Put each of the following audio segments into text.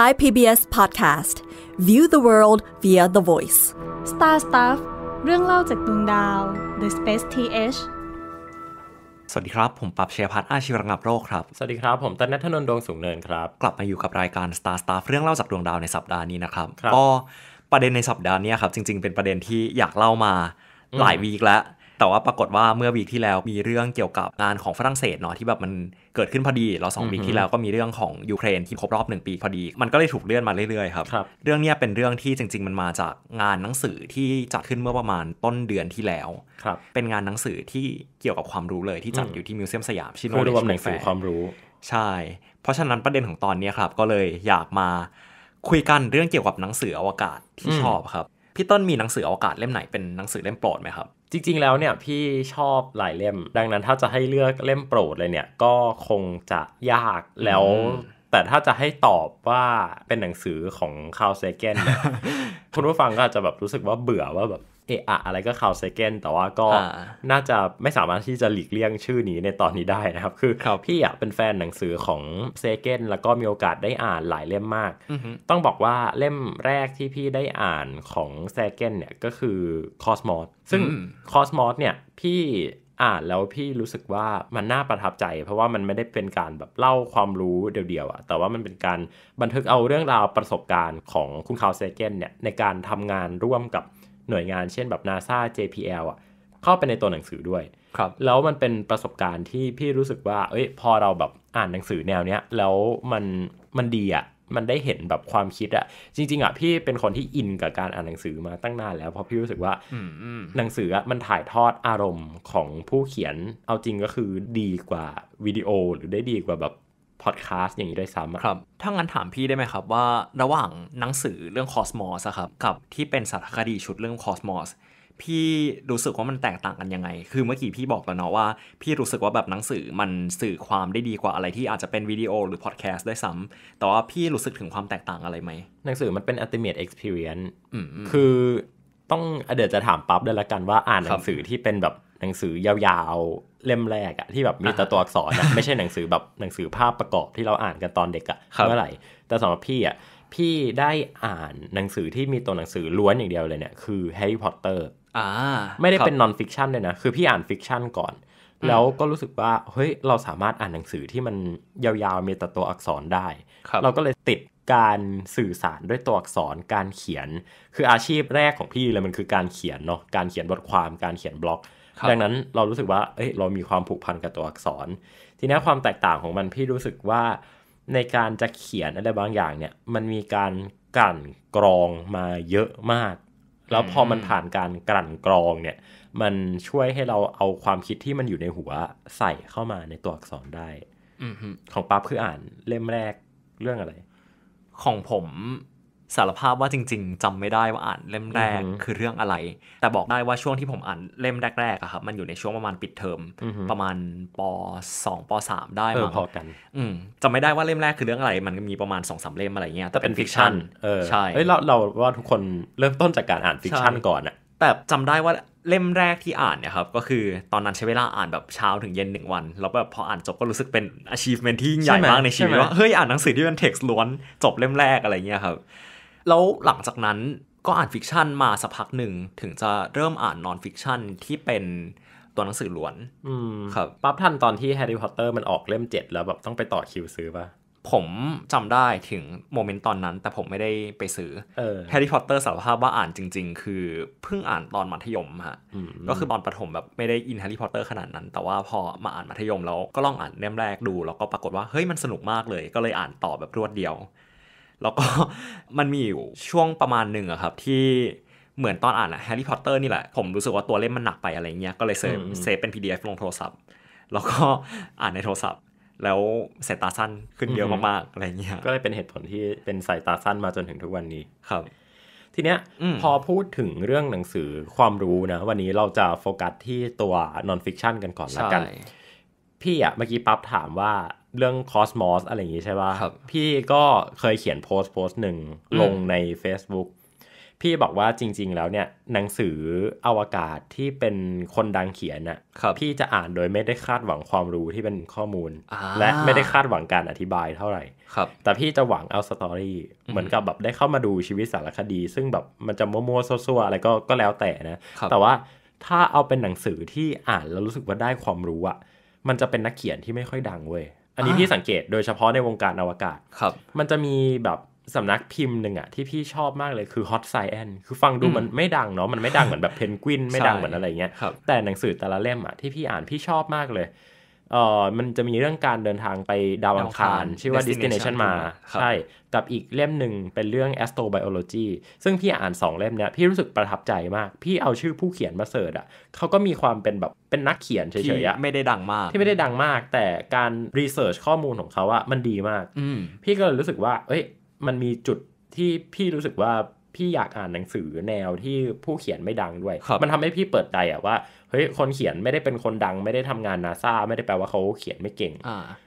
Thai PBS Podcast View the world via the voice Star Stuff เรื่องเล่าจากดวงดาว The Space TH สวัสดีครับ ผมปรับเชียพัฒน์อาชีวรังับโรคครับ สวัสดีครับ ผมตันนัทนนท์ดวงสูงเนินครับ กลับมาอยู่กับรายการ Star Stuff เรื่องเล่าจากดวงดาวในสัปดาห์นี้นะครับก็ประเด็นในสัปดาห์นี้ครับจริง ๆเป็นประเด็นที่อยากเล่ามาหลายวีคแล้วแต่ว่าปรากฏว่าเมื่อวีคที่แล้วมีเรื่องเกี่ยวกับงานของฝรั่งเศสเนาะที่แบบมันเกิดขึ้นพอดีเราสองวีคที่แล้วก็มีเรื่องของยูเครน ที่ครบรอบหนึ่งปีพอดี มันก็เลยถูกเลื่อนมาเรื่อยๆครับรบเรื่องนี้เป็นเรื่องที่จริงๆมันมาจากงานหนังสือที่จัดขึ้นเมื่อประมาณต้นเดือนที่แล้วเป็นงานหนังสือที่เกี่ยวกับความรู้เลยที่จัดอยู่ที่มิวเซียมสยามชื่อโนเลชหนังสือความรู้ ใช่ เพราะฉะนั้นประเด็นของตอนนี้ครับก็เลยอยากมาคุยกันเรื่องเกี่ยวกับหนังสืออวกาศที่ชอบครับพี่ต้นมีหนังสืออวกาศเล่มไหนเป็นหนังสือเล่มโปรดไหมครับจริงๆ แล้วเนี่ย พี่ชอบหลายเล่ม ดังนั้นถ้าจะให้เลือกเล่มโปรดเลยเนี่ย ก็คงจะยากแล้ว แต่ถ้าจะให้ตอบว่าเป็นหนังสือของคาวเซเกนคุณผู้ฟังก็จะแบบรู้สึกว่าเบื่อว่าแบบเอะอะอะไรก็คาวเซเกนแต่ว่าก็น่าจะไม่สามารถที่จะหลีกเลี่ยงชื่อนี้ในตอนนี้ได้นะครับ คือคพี่อะเป็นแฟนหนังสือของเซเกนแล้วก็มีโอกาสได้อ่านหลายเล่มมาก ต้องบอกว่าเล่มแรกที่พี่ได้อ่านของเซเกนเนี่ยก็คือคอสมอสซึ่งคอสมอสเนี่ยพี่อ่านแล้วพี่รู้สึกว่ามันน่าประทับใจ เพราะว่ามันไม่ได้เป็นการแบบเล่าความรู้เดียวๆอะแต่ว่ามันเป็นการบันทึกเอาเรื่องราวประสบการณ์ของคุณคาวเซเกนเนี่ยในการทำงานร่วมกับหน่วยงานเช่นแบบ NASA JPL อ่ะเข้าไปในตัวหนังสือด้วยครับ แล้วมันเป็นประสบการณ์ที่พี่รู้สึกว่า เอ้ย พอเราแบบอ่านหนังสือแนวเนี้ยแล้วมันมันดีอ่ะมันได้เห็นแบบความคิดอะจริง ๆอะ่ะพี่เป็นคนที่อินกับการอ่านหนังสือมาตั้งนานแล้วเพราะพี่รู้สึกว่าหนังสืออะมันถ่ายทอดอารมณ์ของผู้เขียนเอาจริงก็คือดีกว่าวิดีโอหรือได้ดีกว่าแบบพอดแคสต์อย่างนี้ด้วยซ้ำครับ ถ้างั้นถามพี่ได้ไหมครับว่าระหว่างหนังสือเรื่องคอสมอสครับกับที่เป็นสารคดีชุดเรื่องคอสมอสพี่รู้สึกว่ามันแตกต่างกัน ยังไง คือเมื่อกี้พี่บอกแล้วเนาะว่า พี่รู้สึกว่าแบบหนังสือมันสื่อความได้ดีกว่าอะไรที่อาจจะเป็นวิดีโอหรือพอดแคสต์ด้วยซ้ำ แต่ว่าพี่รู้สึกถึงความแตกต่างอะไรไหมหนังสือมันเป็น ultimate experience คือ ต้องเดี๋ยวจะถามปั๊บได้ละกันว่าอ่านหนังสือที่เป็นแบบหนังสือยาวๆ เล่มแรกอะที่แบบมีแต่ตัวอักษรไม่ใช่หนังสือแบบหนังสือภาพประกอบที่เราอ่านกันตอนเด็กอะเมื่อไหร่แต่สำหรับพี่อะพี่ได้อ่านหนังสือที่มีตัวหนังสือล้วนอย่างเดียวเลยเนี่ย คือแฮร์รี่พอตเตอร์ไม่ได้เป็นนอนฟิกชันเลยนะ คือพี่อ่านฟิกชันก่อน แล้วก็รู้สึกว่าเฮ้ย เราสามารถอ่านหนังสือที่มันยาว ๆมีแต่ตัวอักษรได้ เราก็เลยติดการสื่อสารด้วยตัวอักษรการเขียน คืออาชีพแรกของพี่เลยมันคือการเขียนเนาะการเขียนบทความการเขียนบล็อกดังนั้นเรารู้สึกว่าเอ้ยเรามีความผูกพันกับตัวอักษร ทีนี้ความแตกต่างของมันพี่รู้สึกว่าในการจะเขียนอะไรบางอย่าง เนี่ย มันมีการกลั่นกรองมาเยอะมาก แล้วพอมันผ่านการกลั่นกรองเนี่ย มันช่วยให้เราเอาความคิดที่มันอยู่ในหัวใส่เข้ามาในตัวอักษรได้ของปั๊บคืออ่านเล่มแรกเรื่องอะไร ของผมสารภาพว่าจริง ๆ จำไม่ได้ว่าอ่านเล่มแรกคือเรื่องอะไร แต่บอกได้ว่าช่วงที่ผมอ่านเล่มแรกๆอะครับมันอยู่ในช่วงประมาณปิดเทอมประมาณปสองปสามได้มั้งพอกันอืจำไม่ได้ว่าเล่มแรกคือเรื่องอะไร มันมีประมาณสองสามเล่มอะไรเงี้ยแต่เป็นฟิกชันใช่เฮ้ยเราเราว่าทุกคนเริ่มต้นจากการอ่านฟิกชันก่อนอะแต่จำได้ว่าเล่มแรกที่อ่านเนี่ยครับก็คือตอนนั้นใช้เวลาอ่านแบบเช้าถึงเย็นหนึ่งวันแล้วแบบพออ่านจบก็รู้สึกเป็น achievement ที่ยิ่งใหญ่มากในชีวิตว่าเฮ้ยอ่านหนังสือที่เป็น text ล้วนจบเล่มแรกอะไรเงี้ยครับแล้วหลังจากนั้นก็อ่านฟิกชันมาสักพักหนึ่งถึงจะเริ่มอ่านนอนฟิกชันที่เป็นตัวหนังสือล้วนครับปั๊บทันตอนที่แฮร์รี่พอตเตอร์มันออกเล่มเจ็ดแล้วแบบต้องไปต่อคิวซื้อปะผมจำได้ถึงโมเมนต์ตอนนั้น แต่ผมไม่ได้ไปซื้อแฮร์รี่พอตเตอร์สารภาพว่าอ่านจริงๆ คือเพิ่งอ่านตอนมัธยมฮะก็คือตอนประถมแบบไม่ได้อินแฮร์รี่พอตเตอร์ขนาดนั้น แต่ว่าพอมาอ่านมัธยม แล้วก็ลองอ่านเล่มแรกดูแล้วก็ปรากฏว่าเฮ้ยมันสนุกมากเลย ก็เลยอ่านต่อแบบรวดเดียวแล้วก็มันมีอยู่ช่วงประมาณหนึ่งอะครับ ที่เหมือนตอนอ่านอะแฮร์รี่พอตเตอร์นี่แหละ ผมรู้สึกว่าตัวเล่มมันหนักไปอะไรเงี้ย ก็เลยเซฟเซฟเป็น PDF ลงโทรศัพท์ แล้วก็อ่านในโทรศัพท์แล้วสายตาสั้นขึ้นเยอะมากๆ อะไรเงี้ย ก็เลยเป็นเหตุผลที่เป็นสายตาสั้นมาจนถึงทุกวันนี้ครับ ทีเนี้ยพอพูดถึงเรื่องหนังสือความรู้นะวันนี้เราจะโฟกัสที่ตัวนอนฟิกชันกันก่อนละกันพี่อะเมื่อกี้ปั๊บถามว่าเรื่องคอสมอสอะไรอย่างงี้ใช่ปะ่ะ พี่ก็เคยเขียนโพสต์โพสต์หนึ่งลงใน Facebook พี่บอกว่าจริงๆ แล้วเนี่ยหนังสืออวกาศที่เป็นคนดังเขียนน่ะ พี่จะอ่านโดยไม่ได้คาดหวังความรู้ที่เป็นข้อมูล และไม่ได้คาดหวังการอธิบายเท่าไหร่ครับแต่พี่จะหวังเอาสตอรี่เหมือนกับแบบได้เข้ามาดูชีวิตสารคดี ซึ่งแบบมันจะมั่ว ๆ ซั่วๆ อะไรก็ก็แล้วแต่นะ แต่ว่าถ้าเอาเป็นหนังสือที่อ่านแล้วรู้สึกว่าได้ความรู้อะมันจะเป็นนักเขียนที่ไม่ค่อยดังเว้ยอันนี้พี่สังเกตโดยเฉพาะในวงการอวกาศครับ มันจะมีแบบสำนักพิมพ์หนึ่งอะที่พี่ชอบมากเลยคือ Hot Science คือฟังดูมันไม่ดังเนาะ มันไม่ดังเหมือนแบบเพนกวินไม่ดังเหมือนอะไรเงี้ย แต่หนังสือแต่ละเล่มอะที่พี่อ่านพี่ชอบมากเลยเอ่อมันจะมีเรื่องการเดินทางไปดาวอังคารชื่อว่า destination มาใช่ กับอีกเล่มหนึ่งเป็นเรื่อง astrobiology ซึ่งพี่อ่าน2เล่มเนี้ยพี่รู้สึกประทับใจมาก พี่เอาชื่อผู้เขียนมาเสิร์ชอ่ะเขาก็มีความเป็นแบบเป็นนักเขียนเฉยๆี่ไม่ได้ดังมากที่ไม่ได้ดังมาก แต่การรีเสิร์ชข้อมูลของเขาอ่ะมันดีมากพี่ก็เลยรู้สึกว่าเอ้ยมันมีจุดที่พี่รู้สึกว่าพี่อยากอ่านหนังสือแนวที่ผู้เขียนไม่ดังด้วยมันทำให้พี่เปิดใจอะว่าเฮ้ย คนเขียนไม่ได้เป็นคนดังไม่ได้ทำงานนาซาไม่ได้แปลว่าเขาเขียนไม่เก่ง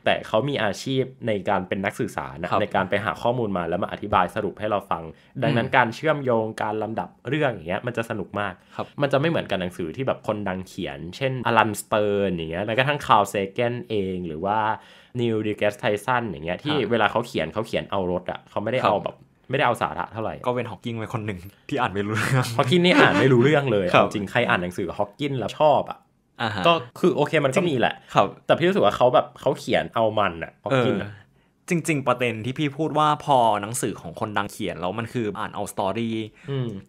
แต่เขามีอาชีพในการเป็นนักสื่อสารนะในการไปหาข้อมูลมาแล้วมาอธิบายสรุปให้เราฟัง ดังนั้นการเชื่อมโยงการลำดับเรื่องอย่างเงี้ยมันจะสนุกมาก มันจะไม่เหมือนกับหนังสือที่แบบคนดังเขียน เช่นอลันสเตอร์อย่างเงี้ยแล้วก็ทั้งคาวเซเกนเอง หรือว่านิวดิเกสไทสันอย่างเงี้ยที่เวลาเขาเขียนเขาเขียนเอารถอะเขาไม่ได้เอาแบบไม่ได้เอาสาระเท่าไหร่ ก็เป็นฮอกกิ้งไปคนหนึ่ง ที่อ่านไม่รู้เรื่องฮอกกิ้งนี่อ่านไม่รู้เรื่องเลย จริงใครอ่านหนังสือฮอกกิ้งแล้วชอบอ่ะก็คือโอเคมันก็มีแหละแต่พี่รู้สึกว่าเขาแบบเขาเขียนเอามันอ่ะฮอกกิ้งจริงๆ ประเด็นที่พี่พูดว่าพอหนังสือของคนดังเขียนแล้วมันคืออ่านเอาสตอรี่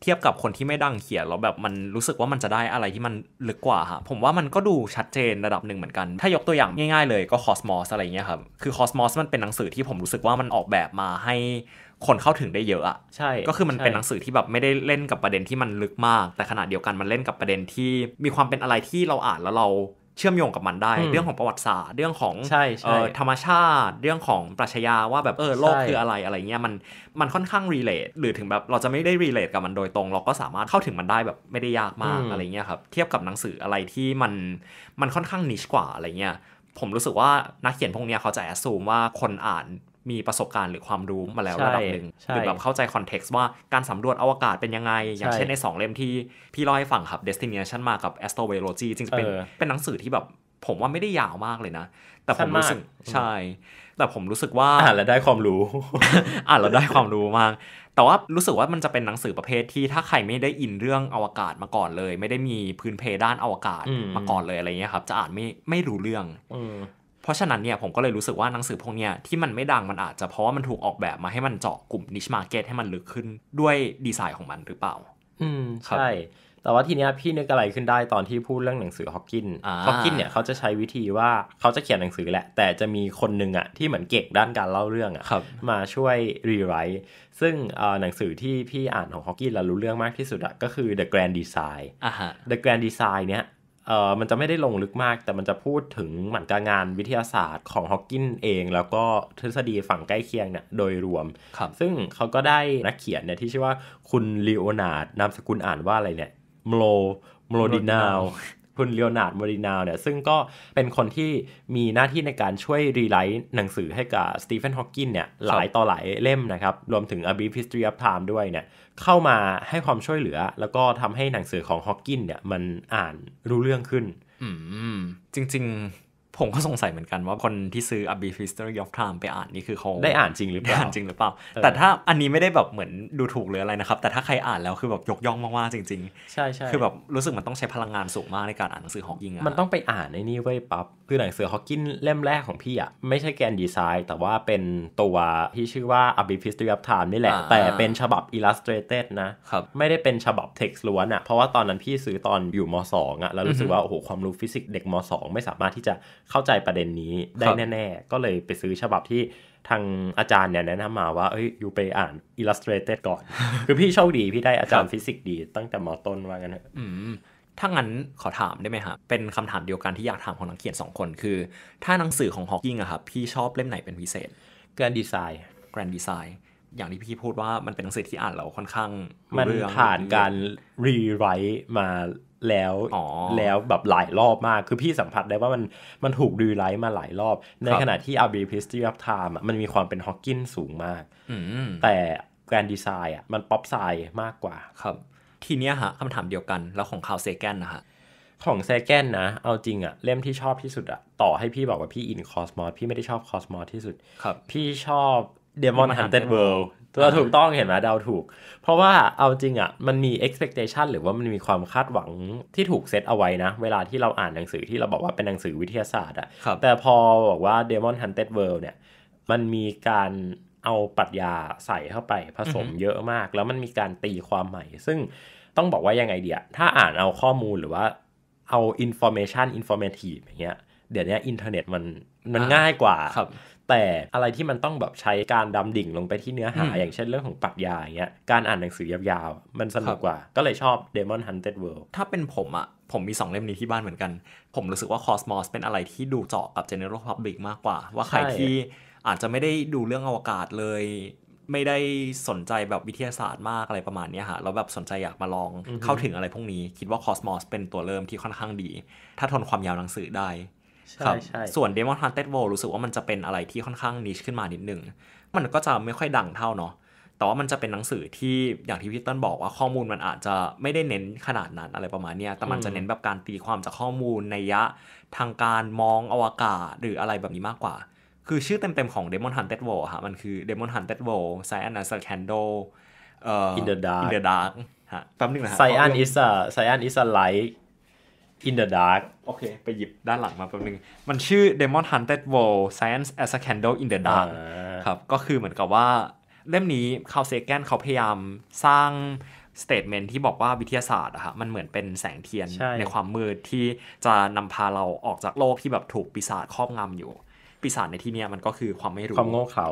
เทียบกับคนที่ไม่ดังเขียนแล้วแบบมันรู้สึกว่ามันจะได้อะไรที่มันลึกกว่าฮะผมว่ามันก็ดูชัดเจนระดับหนึ่งเหมือนกัน ถ้ายกตัวอย่างง่าย ๆเลยก็คอสมอสอะไรเงี้ยครับคือคอสมอสมันเป็นหนังสือที่ผมรู้สึกว่ามันออกแบบมาให้คนเข้าถึงได้เยอะอะใช่ ก็คือมันเป็นหนังสือที่แบบไม่ได้เล่นกับประเด็นที่มันลึกมาก แต่ขณะเดียวกันมันเล่นกับประเด็นที่มีความเป็นอะไรที่เราอ่านแล้วเราเชื่อมโยงกับมันได้ เรื่องของประวัติศาสตร์เรื่องของธรรมชาติ เรื่องของปรัชญาว่าแบบเออโลก คืออะไรอะไรเงี้ยมันมันค่อนข้างรีเลทหรือถึงแบบเราจะไม่ได้รีเลทกับมันโดยตรง เราก็สามารถเข้าถึงมันได้แบบไม่ได้ยากมากอะไรเงี้ยครับเทียบกับหนังสืออะไรที่มันมันค่อนข้างนิชกว่าอะไรเงี้ยผมรู้สึกว่านักเขียนพวกนี้เขาจะแอสซูมว่าคนอ่านมีประสบการณ์หรือความรู้มาแล้วระดับหนึ่งหรือแบบเข้าใจคอนเท็กซ์ว่า การสำรวจอวกาศเป็นยังไง อย่างเช่นใน 2 เล่มที่พี่รลอยให้ฟังครับ Destination มากับ Astrobiology จริงๆเป็นเป็นหนังสือที่แบบผมว่าไม่ได้ยาวมากเลยนะ แต่ผมรู้สึกใช่ แต่ผมรู้สึกว่าอ่านแล้วได้ความรู้ อ่านแล้วได้ความรู้มาก แต่ว่ารู้สึกว่ามันจะเป็นหนังสือประเภทที่ถ้าใครไม่ได้อินเรื่องอวกาศมาก่อนเลย ไม่ได้มีพื้นเพด้านอวกาศมาก่อนเลยอะไรเงี้ยครับจะอ่านไม่ไม่รู้เรื่องเพราะฉะนั้นเนี่ยผมก็เลยรู้สึกว่าหนังสือพวกเนี้ยที่มันไม่ดังมันอาจจะเพราะว่ามันถูกออกแบบมาให้มันเจาะกลุ่มนิชมาร์เก็ตให้มันลึกขึ้นด้วยดีไซน์ของมันหรือเปล่าอืมใช่ แต่ว่าทีเนี้ยพี่นึกอะไรขึ้นได้ตอนที่พูดเรื่องหนังสือฮอกกินฮอกกินเนี่ยเขาจะใช้วิธีว่าเขาจะเขียนหนังสือแหละ แต่จะมีคนหนึ่งอะที่เหมือนเก่งด้านการเล่าเรื่องอะมาช่วยรีไรท์ซึ่งหนังสือที่พี่อ่านของฮอกกินแล้วรู้เรื่องมากที่สุดอะก็คือ The Grand Design The Grand Design เนี่ยเออมันจะไม่ได้ลงลึกมาก แต่มันจะพูดถึงหมันการงานวิทยาศาสตร์ของฮอกกินเอง แล้วก็ทฤษฎีฝั่งใกล้เคียงเนี่ย โดยรวมครับซึ่งเขาก็ได้นักเขียนเนี่ยที่ชื่อว่าคุณลีโอนาร์ดนามสกุลอ่านว่าอะไรเนี่ยมโลมโลดินาวคุณเลโอนาร์ดมารินาวเนี่ย ซึ่งก็เป็นคนที่มีหน้าที่ในการช่วยรีไลท์หนังสือให้กับสตีเฟนฮอว์กินเนี่ย หลายต่อหลายเล่มนะครับ รวมถึง A Brief History of Time ด้วยเนี่ย เข้ามาให้ความช่วยเหลือ แล้วก็ทำให้หนังสือของฮอว์กินเนี่ย มันอ่านรู้เรื่องขึ้นจริงผมก็สงสัยเหมือนกันว่าคนที่ซื้ออ b บบีฟิสต t ร์ย of t ามไปอ่านนี่คือเขา ได้อ่านจริงหรือเปล่าอ่านจริงหรือเปล่า แต่ถ้าอันนี้ไม่ได้แบบเหมือนดูถูกหรืออะไรนะครับ แต่ถ้าใครอ่านแล้วคือแบบยกย่องมากๆ จริง ๆ ใช่ใช่คือแบบรู้สึกมันต้องใช้พลังงานสูงมากในการอ่านหนังสือขอกยิงอะมันต้องไปอ่านในนี้ไว้ปั๊บคือหนังสือฮอกกินเล่มแรกของพี่อะ่ะ ไม่ใช่แกนดีไซน์ แต่ว่าเป็นตัวที่ชื่อว่าับบิฟิสต i ยับทามนี่แหละ แต่เป็นฉบับลลัสเตรเต็ดนะครับไม่ได้เป็นฉบับเท็กซ์ล้วนอะ่ะเพราะว่าตอนนั้นพี่ซื้อตอนอยู่มสออ่ะ แล้วรู้สึกว่า โอ้โหความรู้ฟิสิกส์เด็กมสองไม่สามารถที่จะเข้าใจประเด็นนี้ได้แน่ๆ ก็เลยไปซื้อฉบับที่ทางอาจารย์เนี่ยแนะนำมาว่าเอ้ยอยู่ไปอ่าน illustrated ก่อนคือพี่โชคดีพี่ได้อาจารย์ฟิสิกส์ดี ตั้งแต่มอต้นว่างั้นเถอะถ้างั้นขอถามได้ไหมครับเป็นคำถามเดียวกันที่อยากถามของนักเขียน 2 คน คือ ถ้าหนังสือของฮอว์กิงอะครับพี่ชอบเล่มไหนเป็นพิเศษแกรนดีไซน์แกรนดีไซน์อย่างที่พี่พูดว่ามันเป็นหนังสือที่อ่านแล้วค่อนข้าง มันผ่านการรีไรท์มาแล้วแล้วแบบหลายรอบมากคือพี่สัมผัสได้ว่ามันมันถูกรีไลท์มาหลายรอบ ในขณะที่อาบีพิสตี้ับไทม์มันมีความเป็นฮอกกินสูงมากแต่แกรนดีไซน์อ่ะมันป๊อปไซน์มากกว่าครับทีเนี้ยฮะคำถามเดียวกันแล้วของคาวเซแกนนะฮะของเซแกนนะ เอาจริงอะเล่มที่ชอบที่สุดอะต่อให้พี่บอกว่าพี่อินคอสมอสพี่ไม่ได้ชอบคอสมอสที่สุดครับพี่ชอบเดมอนฮันเตอร์เวิลด์ตัวถูกต้องเห็นไหมเดาถูก เพราะว่าเอาจริงอะมันมี expectation หรือว่ามันมีความคาดหวังที่ถูกเซตเอาไว้นะเวลาที่เราอ่านหนังสือที่เราบอกว่าเป็นหนังสือวิทยาศาสตร์อะแต่พอบอกว่าเดมอนฮันเตอร์เวิลด์เนี่ยมันมีการเอาปรัชญาใส่เข้าไปผสมเยอะมาก แล้วมันมีการตีความใหม่ ซึ่งต้องบอกว่ายังไงเดียถ้าอ่านเอาข้อมูลหรือว่า เอาอินโฟเมชันอินโฟเมทีฟอย่างเงี้ยเดี๋ยวนี้อินเทอร์เน็ตมันมันง่ายกว่าแต่อะไรที่มันต้องแบบใช้การดำดิ่งลงไปที่เนื้อหา อย่างเช่นเรื่องของปรัชญาอย่างเงี้ยการอ่านหนังสือยาวๆมันสนุกกว่าก็เลยชอบ Demon Hunted World ถ้าเป็นผมอะผมมี2เล่มนี้ที่บ้านเหมือนกัน ผมรู้สึกว่า Cosmos เป็นอะไรที่ดูเจาะกับ General Public มากกว่า ว่าใครที่อาจจะไม่ได้ดูเรื่องอวกาศเลย ไม่ได้สนใจแบบวิทยาศาสตร์มากอะไรประมาณนี้ค่ะแล้วแบบสนใจอยากมาลองเข้าถึงอะไรพวกนี้คิดว่า Cosmos เป็นตัวเริ่มที่ค่อนข้างดี ถ้าทนความยาวหนังสือได้ครับส่วนเดมอนทันเตสโวรู้สึกว่ามันจะเป็นอะไรที่ค่อนข้างนิชขึ้นมานิดนึงมันก็จะไม่ค่อยดังเท่าเนาะแต่ว่ามันจะเป็นหนังสือที่อย่างที่พี่ต้นบอกว่าข้อมูลมันอาจจะไม่ได้เน้นขนาดนั้นอะไรประมาณนี้แต่มันจะเน้นแบบการตีความจากข้อมูลในยะทางการมองอวกาศหรืออะไรแบบนี้มากกว่าคือชื่อเต็มๆของ Demon Hunted World ฮะมันคือ Demon Hunted World Cyan a n a Scandal เอ่อ In the Dark In the Dark ฮะแป๊บนึงนะฮะ Cyan is a Cyan is a light In the Dark โอเคไปหยิบด้านหลังมาแป๊บนึง มันชื่อ Demon Hunted World Science as a Candle in the Dark ครับก็คือเหมือนกับว่าเล่มนี้คาเซแกนเขาพยายามสร้างสเตทเมนที่บอกว่าวิทยาศาสตร์อะฮะมันเหมือนเป็นแสงเทียนใในความมืดที่จะนำพาเราออกจากโลกที่แบบถูกปีศาจครอบงำอยู่ปีศาจในที่เนี้ยมันก็คือความไม่รู้ความโง่เขลา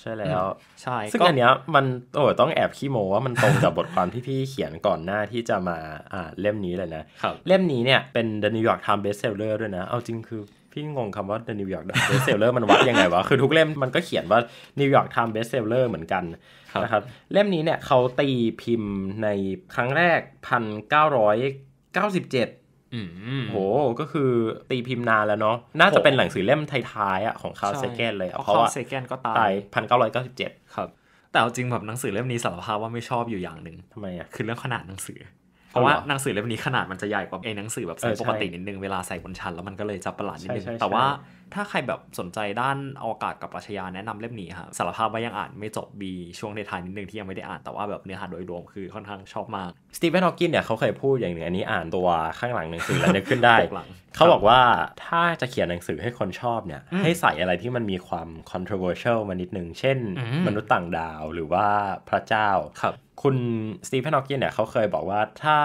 ใช่แล้วใช่ซึ่งอันเนี้ยมันโอ้ต้องแอบขี้โมว่ามันตรงกับบทความที่พี่เขียนก่อนหน้าที่จะมาอ่าเล่มนี้เลยนะเล่มนี้เนี่ยเป็น The New York Times Bestseller ด้วยนะ เอาจริงคือพี่งงคำว่า The New York t i เ e s Bestseller มันวัดยังไงวะ คือทุกเล่มมันก็เขียนว่า New York Times Bestseller เหมือนกันนะครับเล่มนี้เนี่ยเขาตีพิมพ์ในครั้งแรก 1997โห ก็คือตีพิมพ์นานแล้วเนาะ น่าจะเป็นหนังสือเล่มท้ายๆ อ่ะ ของคาร์ลเซเกนเลย เพราะว่าเซเกนก็ตายพันเก้าร้อยเก้าสิบเจ็ดครับ แต่เอาจริงแบบหนังสือเล่มนี้สารภาพว่าไม่ชอบอยู่อย่างหนึ่งทำไมอ่ะ คือเรื่องขนาดหนังสือ เพราะว่าหนังสือเล่มนี้ขนาดมันจะใหญ่กว่าเอหนังสือแบบปกตินิดนึง เวลาใส่บนชั้นแล้วมันก็เลยจะประหลาดนิดนึง แต่ว่าถ้าใครแบบสนใจด้านอวกาศกับปรัชญาแนะนำเล่มนี้ฮะสารภาพว่ายังอ่านไม่จบบีช่วงในทายนิดนึงที่ยังไม่ได้อ่าน แต่ว่าแบบเนื้อหาโดยรวมคือค่อนข้างชอบมากสตีเฟนฮอวกินเนี่ยเขาเคยพูดอย่างหนึ่งอันนี้อ่านตัวข้างหลังหนังสือแล้วนึกขึ้นได้ เขาบอกว่าถ้าจะเขียนหนังสือให้คนชอบเนี่ยให้ใส่อะไรที่มันมีความ controversial มานิดนึง เช่น มนุษย์ต่างดาวหรือว่าพระเจ้าครับคุณสตีเฟนฮอวกินเนี่ยเขาเคยบอกว่าถ้า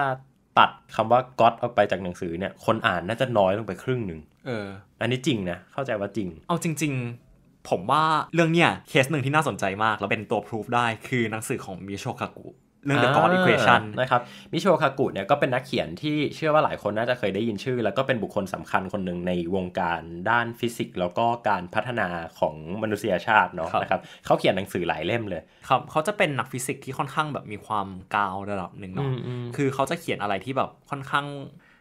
ตัดคำว่า God ออกไปจากหนังสือเนี่ยคนอ่านน่าจะน้อยลงไปครึ่งหนึ่งเอออันนี้จริงนะเข้าใจว่าจริง เอาจริงๆ ผมว่าเรื่องเนี้ยเคสหนึ่งที่น่าสนใจมาก แล้วเป็นตัวพิสูจได้คือหนังสือของมิโชคากุเรื่อง The God Equation นะครับมิโชคากุเนี่ยก็เป็นนักเขียนที่เชื่อว่าหลายคนน่าจะเคยได้ยินชื่อ แล้วก็เป็นบุคคลสำคัญคนหนึ่งในวงการด้านฟิสิกส์แล้วก็การพัฒนาของมนุษยชาติเนาะนะครับเขาเขียนหนังสือหลายเล่มเลยครับเขาจะเป็นนักฟิสิกส์ที่ค่อนข้างแบบมีความกาวระดับหนึ่งเนาะคือเขาจะเขียนอะไรที่แบบค่อนข้าง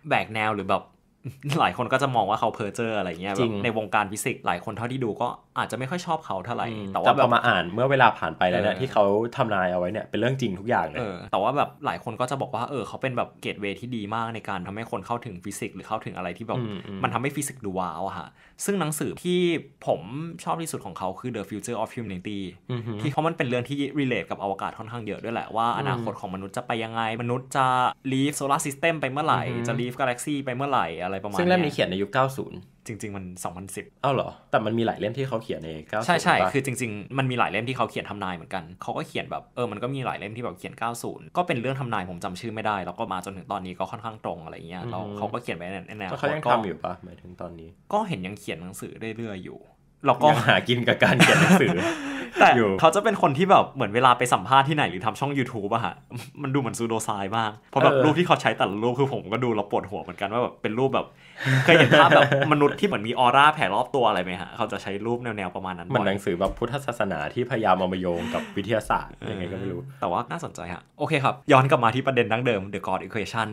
แบกแนวหรือแบบหลายคนก็จะมองว่าเขาเพอเจอร์อะไรเงี้ยในวงการฟิสิกส์หลายคนเท่าที่ดูก็อาจจะไม่ค่อยชอบเขาเท่าไหร่แต่ว่าแบบมาอ่านเมื่อเวลาผ่านไปแล้วเนี่ยที่เขาทำนายเอาไว้เนี่ยเป็นเรื่องจริงทุกอย่างเลยแต่ว่าแบบหลายคนก็จะบอกว่าเออเขาเป็นแบบเกตเวที่ดีมากในการทำให้คนเข้าถึงฟิสิกส์หรือเข้าถึงอะไรที่แบบมันทำให้ฟิสิกส์ดูว้าวอะค่ะซึ่งหนังสือที่ผมชอบที่สุดของเขาคือ The Future of Humanity ที่เพราะมันเป็นเรื่องที่ relate กับอวกาศค่อนข้างเยอะด้วยแหละว่าอนาคตของมนุษย์จะไปยังไง มนุษย์จะ leave solar system ไปเมื่อไหร่จะ leave galaxy ไปเมื่อไหร่อะไรไรประมาณซึ่งเล่มนี้เขียนในยุค 90 จริง ๆ มัน 2010 อ้าวเหรอ แต่มันมีหลายเล่มที่เขาเขียนใน90ใช่ใช่คือจริงๆ มันมีหลายเล่มที่เขาเขียนทำนายเหมือนกัน เขาก็เขียนแบบ เออ มันก็มีหลายเล่มที่แบบเขียน 90 ก็เป็นเรื่องทำนายผมจำชื่อไม่ได้ แล้วก็มาจนถึงตอนนี้ก็ค่อนข้างตรงอะไรเงี้ยเราเขาก็เขียนไปในแนวเขายังทำอยู่ปะหมายถึงตอนนี้ ก็เห็นยังเขียนหนังสือเรื่อยๆ อยู่เราก็หากินกับการเขียนหนังสือ แต่เขาจะเป็นคนที่แบบเหมือนเวลาไปสัมภาษณ์ที่ไหนหรือทำช่อง YouTube อะฮะมันดูเหมือนซูโดไซมากเพราะแบบรูปที่เขาใช้แต่ละรูปคือผมก็ดูเราปวดหัวเหมือนกันว่าแบบเป็นรูปแบบเคยเห็นภาพแบบมนุษย์ที่เหมือนมีออร่าแผ่รอบตัวอะไรไหมฮะเขาจะใช้รูปแนวๆประมาณนั้น มันหนังสือแบบพุทธศาสนาที่พยายามเอามาโยงกับวิทยาศาสตร์ยังไงก็ไม่รู้ แต่ว่าน่าสนใจฮะโอเคครับย้อนกลับมาที่ประเด็นดั้งเดิม The God Equation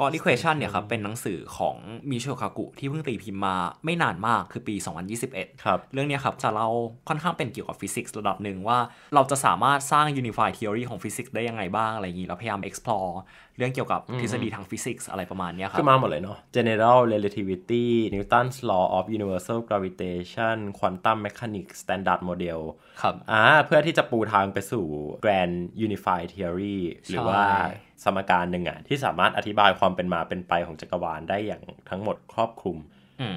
กอริเควชันเนี่ยครับ เป็นหนังสือของมิโชคากุที่เพิ่งตีพิมพ์มาไม่นานมากคือปี 2021ครับเรื่องนี้ครับจะเล่าค่อนข้างเป็นเกี่ยวกับฟิสิกส์ระดับหนึ่งว่าเราจะสามารถสร้างยูนิฟายท h อรีของฟิสิกส์ได้ยังไงบ้าง อะไรอย่างนี้เราพยายาม explore เรื่องเกี่ยวกับทฤษฎีทางฟิสิกส์อะไรประมาณนี้ครับคือมาหมดเลยเนาะ general relativity Newton's law of universal gravitation quantum mechanics standard model ครับ อ่าเพื่อที่จะปูทางไปสู่ grand unified theory หรือว่าสมการหนึ่งอะที่สามารถอธิบายความเป็นมาเป็นไปของจักรวาลได้อย่างทั้งหมดครอบคลุม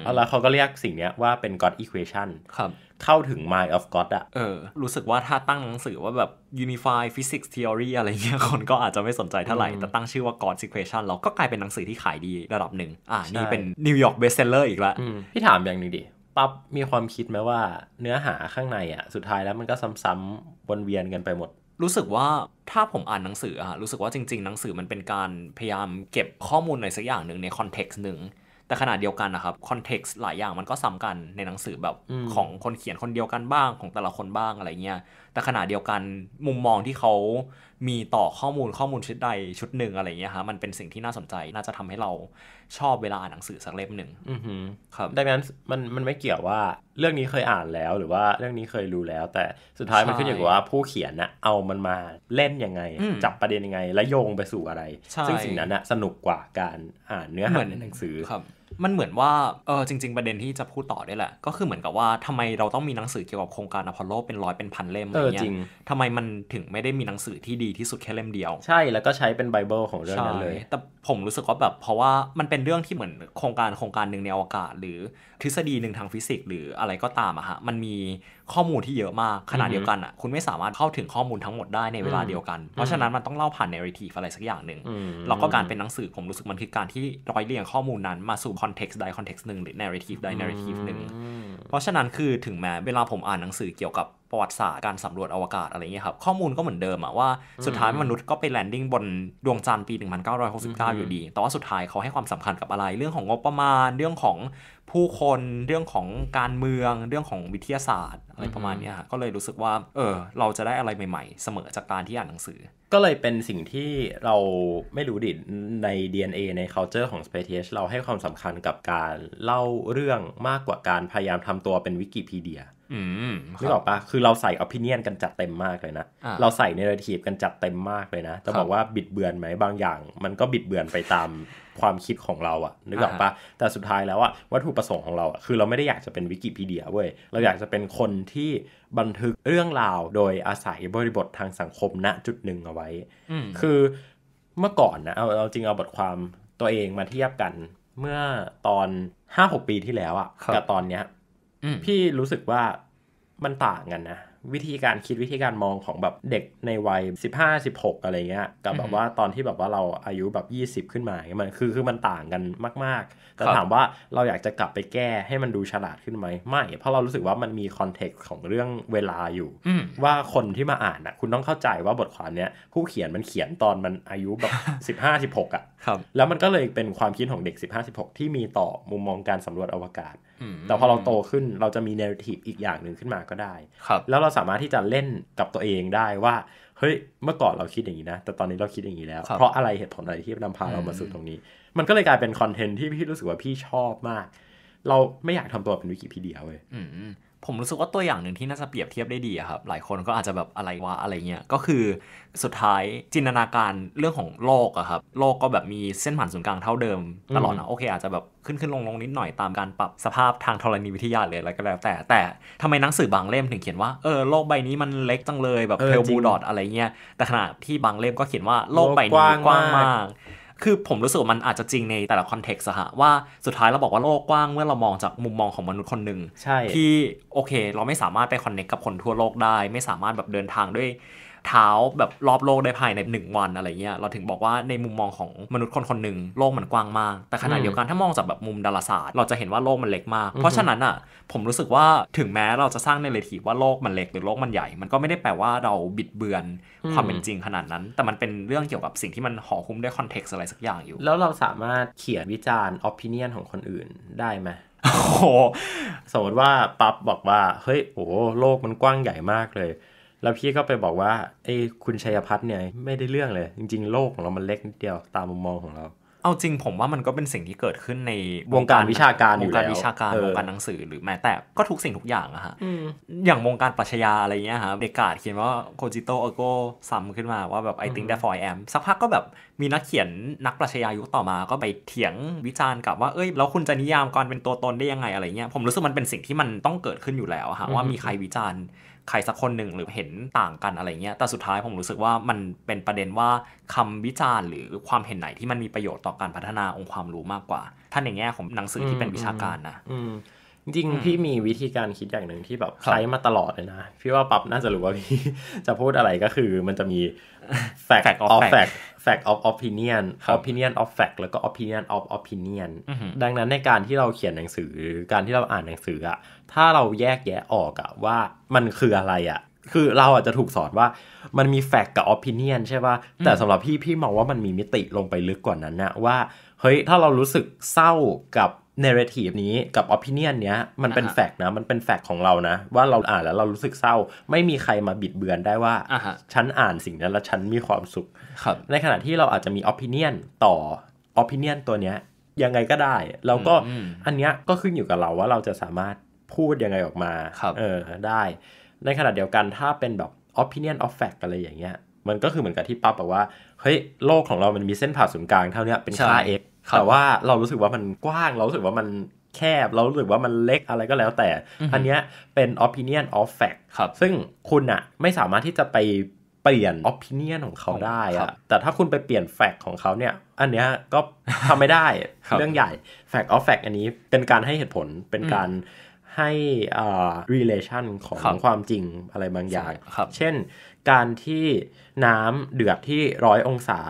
แล้วเขาก็เรียกสิ่งนี้ว่าเป็น God Equation ครับ เข้าถึง Mind of God อะเออรู้สึกว่าถ้าตั้งหนังสือว่าแบบ Unify Physics Theory อะไรเงี้ยคนก็อาจจะไม่สนใจเท่าไหร่แต่ตั้งชื่อว่า God Equation เราก็กลายเป็นหนังสือที่ขายดีระดับหนึ่งอ่านี่เป็น New York Bestseller อีกละพี่ถามอย่างหนึ่งดิปั๊บมีความคิดไหมว่าเนื้อหาข้างในอะสุดท้ายแล้วมันก็ซ้ำๆวนเวียนกันไปหมดรู้สึกว่าถ้าผมอ่านหนังสืออะรู้สึกว่าจริง ๆหนังสือมันเป็นการพยายามเก็บข้อมูลในสักอย่างหนึ่งในคอนเท็กซ์หนึ่งแต่ขนาดเดียวกันนะครับคอนเท็กซ์หลายอย่างมันก็ซ้ากันในหนังสือแบบของคนเขียนคนเดียวกันบ้างของแต่ละคนบ้างอะไรเงี้ยแต่ขนาดเดียวกันมุมมองที่เขามีต่อข้อมูลข้อมูลชุดใดชุดหนึ่งอะไรเงี้ยฮะมันเป็นสิ่งที่น่าสนใจน่าจะทำให้เราชอบเวลาอ่านหนังสือสักเล่มหนึ่งครับดังนั้นมันมันไม่เกี่ยวว่าเรื่องนี้เคยอ่านแล้วหรือว่าเรื่องนี้เคยรู้แล้ว แต่สุดท้ายมันขึ้นอยู่กับว่าผู้เขียนนะเอามันมาเล่นยังไงจับประเด็นยังไง และโยงไปสู่อะไรซึ่งสิ่งนั้นนะสนุกกว่าการอ่านเนื้อหาในหนังสือครับมันเหมือนว่าเออจริงๆประเด็นที่จะพูดต่อได้แหละ ก็คือเหมือนกับว่าทำไมเราต้องมีหนังสือเกี่ยวกับโครงการอพอลโลเป็นร้อยเป็นพันเล่มอะไรเงี้ยทำไมมันถึงไม่ได้มีหนังสือที่ดีที่สุดแค่เล่มเดียว ใช่แล้วก็ใช้เป็นไบเบิลของเรื่องนั้นเลย แต่ผมรู้สึกว่าแบบเพราะว่ามันเป็นเรื่องที่เหมือนโครงการโครงการหนึ่งในอวกาศหรือทฤษฎีหนึ่งทางฟิสิกส์หรืออะไรก็ตามอะฮะ มันมีข้อมูลที่เยอะมาก ขนาดเดียวกันอะคุณไม่สามารถเข้าถึงข้อมูลทั้งหมดได้ในเวลาเดียวกัน เพราะฉะนั้นมันต้องเล่าผ่านเนริทีฟอะไรสักอย่างหนึ่งแล้วก็การเป็นหนังสือผมรู้สึกมันคือการที่ร้อยเรียงข้อมูลนั้น มาสู่คอนเท็กซ์ใดคอนเท็กซ์หนึ่งหรือเนริทีฟใดเนริทีฟหนึ่งเพราะฉะนั้นคือถึงแม้เวลาผมอ่านหนังสือเกี่ยวกับประวัติศาสตร์การสำรวจอวกาศอะไรเงี้ยครับข้อมูลก็เหมือนเดิมอะว่าสุดท้ายมนุษย์ก็ไปแลนดิ้งบนดวงจันทร์ปี 1969 อยู่ดีแต่ว่าสุดท้ายเขาให้ความสำคัญกับอะไรเรื่องของงบประมาณเรื่องของผู้คน เรื่องของการเมืองเรื่องของวิทยาศาสตร์อะไรประมาณนี้ก็เลยรู้สึกว่าเออเราจะได้อะไรใหม่ ๆ เสมอจากการที่อ่านหนังสือ ก็เลยเป็นสิ่งที่เราไม่รู้ดิใน DNA ใน culture ของ Space TH เราให้ความสำคัญกับการเล่าเรื่องมากกว่าการพยายามทำตัวเป็นวิกิพีเดียนึกออกปะคือเราใส่อภินิยนกันจัดเต็มมากเลยนะ เราใส่เนื้อทีฟกันจัดเต็มมากเลยนะ จะบอกว่าบิดเบือนไหมบางอย่าง มันก็บิดเบือนไปตามความคิดของเราอะนึกออกปะแต่สุดท้ายแล้วอะวัตถุประสงค์ของเราอะคือเราไม่ได้อยากจะเป็นวิกิพีเดียเว้ย เราอยากจะเป็นคนที่บันทึกเรื่องราว โดยอาศัยบริบททางสังคมณจุดหนึ่งเอาไว้ คือเมื่อก่อนนะเอาเอาจริงเอาบทความตัวเองมาเทียบกัน เมื่อตอน5-6ปีที่แล้วอะกับตอนเนี้ยพี่รู้สึกว่ามันต่างกันนะ วิธีการคิดวิธีการมองของแบบเด็กในวัย 15 16อะไรเงี้ยกับแบบว่าตอนที่แบบว่าเราอายุแบบ 20 ขึ้นมาเียมันคือคือมันต่างกันมากๆแต่ถามว่าเราอยากจะกลับไปแก้ให้มันดูฉลาดขึ้นไหมไม่เพราะเรารู้สึกว่ามันมีคอนเท็กซ์ของเรื่องเวลาอยู่ ว่าคนที่มาอ่านอ่ะคุณต้องเข้าใจว่าบทความเนี้ยผู้เขียนมันเขียนตอนมันอายุแบบ 15 16อ่ะครับแล้วมันก็เลยเป็นความคิดของเด็ก 1 5บ6ที่มีต่อมุมมองการสำรวจอวกาศแต่พอเราโตขึ้นเราจะมีเนื้อทีฟอีกอย่างหนึ่งขึ้นมาก็ได้แล้วเราสามารถที่จะเล่นกับตัวเองได้ว่าเฮ้ยเมื่อก่อนเราคิดอย่างนี้นะ แต่ตอนนี้เราคิดอย่างนี้แล้วเพราะอะไรเหตุผลอะไรที่นำพาเรามาสู่ตรงนี้ มันก็เลยกลายเป็นคอนเทนต์ที่พี่รู้สึกว่าพี่ชอบมาก เราไม่อยากทำตัวเป็นวิกิพีเดียเว้ยผมรู้สึกว่าตัวอย่างหนึ่งที่น่าจะเปรียบเทียบได้ดีครับ หลายคนก็อาจจะแบบอะไรวะอะไรเงี้ย ก็คือสุดท้ายจินตนาการเรื่องของโลกอะครับโลกก็แบบมีเส้นผ่านศูนย์กลางเท่าเดิมตลอดนะโอเคอาจจะแบบขึ้นขึ้นลงลงนิดหน่อยตามการปรับสภาพทางธรณีวิทยาเลยอะไรก็แล้ว แต่แต่ทำไมหนังสือบางเล่มถึงเขียนว่าเออโลกใบนี้มันเล็กจังเลยแบบเทลบูดอทอะไรเงี้ยแต่ขณะที่บางเล่มก็เขียนว่าโลกใบนี้กว้างมากคือผมรู้สึกมันอาจจะจริงในแต่ละคอนเท็กซ์อะว่าสุดท้ายเราบอกว่าโลกกว้างเมื่อเรามองจากมุมมองของมนุษย์คนหนึ่งที่โอเค เราไม่สามารถไปคอนเน็กกับคนทั่วโลกได้ ไม่สามารถแบบเดินทางด้วยเท้าแบบรอบโลกได้ภายใน 1 วันอะไรเงี้ยเราถึงบอกว่าในมุมมองของมนุษย์คนคนหนึ่งโลกมันกว้างมาก แต่ขณะเดียวกันถ้ามองจากแบบมุมดาราศาสตร์ เราจะเห็นว่าโลกมันเล็กมาก เพราะฉะนั้นอ่ะ ผมรู้สึกว่าถึงแม้เราจะสร้างในเลทีว่าโลกมันเล็กหรือโลกมันใหญ่มันก็ไม่ได้แปลว่าเราบิดเบือนความเป็นจริงขนาดนั้น แต่มันเป็นเรื่องเกี่ยวกับสิ่งที่มันห่อคุ้มด้วยคอนเท็กซ์อะไรสักอย่างอยู่ แล้วเราสามารถเขียนวิจารณ์อปิเนียนของคนอื่นได้ไหมโอ้สมมติว่าปั๊บบอกว่าเฮ้ยโอ้โลกมันกว้างใหญ่มากเลยแล้วพี่ก็ไปบอกว่าไอ้คุณชัยพัฒน์เนี่ย ไม่ได้เรื่องเลย จริงๆ โลกของเรามันเล็กนิดเดียวตามมุมมองของเรา เอาจริงผมว่ามันก็เป็นสิ่งที่เกิดขึ้นในวงการวิชาการวงการวิชาการวงการหนังสือหรือแม้แต่ก็ทุกสิ่งทุกอย่างอะฮะอย่างวงการปรัชญาอะไรเงี้ยฮะเดกาดเขียนว่าโคจิโตโอโกซัมขึ้นมาว่าแบบ I think t h อยแอม I am สักพักก็แบบมีนักเขียนนักปรัชญายุคต่อมาก็ไปเถียงวิจารณ์กับว่าเอ้ยแล้วคุณจะนิยามการเป็นตัวตนได้ยังไงอะไรเงี้ยผมรู้สึกมันเป็นสิ่งที่มันต้องเกิดขึ้นอยู่แล้วฮะว่ามีใครวิจารณ์ใครสักคนหนึ่งหรือเห็นต่างกันอะไรเงี้ย แต่สุดท้ายผมรู้สึกว่ามันเป็นประเด็นว่าคำวิจารณ์ หรือความเห็นไหนที่มันมีประโยชน์ต่อการพัฒนาองค์ความรู้มากกว่าท่านอย่างเงี้ยของหนังสือที่เป็นวิชาการนะจริงพี่มีวิธีการคิดอย่างหนึ่งที่แบบใช้มาตลอดเลยนะ พี่ว่าปั๊บน่าจะรู้ว่าพี่จะพูดอะไรก็คือมันจะมี fact of fact fact of opinion opinion of fact แล้วก็ opinion of opinion ดังนั้นในการที่เราเขียนหนังสือการที่เราอ่านหนังสืออะถ้าเราแยกแยะออกอะว่ามันคืออะไรอะคือเราอาจจะถูกสอนว่ามันมีแฟกกับอปินียนใช่ป่ะแต่สำหรับพี่พี่มองว่ามันมีมิติลงไปลึกกว่านั้นนะว่า เฮ้ยถ้าเรารู้สึกเศร้ากับเนเรทีฟนี้กับอภินิยนเนี้ยมันเป็นแฟกต์นะมันเป็นแฟกต์ของเรานะ ว่าเราอ่านแล้วเรารู้สึกเศร้า ไม่มีใครมาบิดเบือนได้ว่าฉันอ่านสิ่งนั้น แล้วฉันมีความสุข ในขณะที่เราอาจจะมีอภินิยนต่ออภินิยนตัวเนี้ยยังไงก็ได้แล้วก็อันเนี้ยก็ขึ้นอยู่กับเราว่าเราจะสามารถพูดยังไงออกมาเออได้ ในขณะเดียวกันถ้าเป็นแบบอภินิย n ออฟแฟกอะไรอย่างเงี้ย มันก็คือเหมือนกับที่ป้าบอกว่าเฮ้ยโลกของเรา มันมีเส้นผ่าศูนย์กลางเท่านี้เป็นค่า x แต่ว่าเรารู้สึกว่ามันกว้างเรารู้สึกว่ามันแคบ เรารู้สึกว่ามันเล็กอะไรก็แล้วแต่ อันเนี้ยเป็น opinion of fact ครับ ซึ่งคุณอะไม่สามารถที่จะไปเปลี่ยน opinion ของเขาได้อะแต่ถ้าคุณไปเปลี่ยน fact ของเขาเนี่ย อันเนี้ยก็ทำไม่ได้เรื่องใหญ่ fact of fact อันนี้เป็นการให้เหตุผลเป็นการให้ relation ของความจริงอะไรบางอย่างเช่นการที่น้ำเดือดที่ร้อยองศา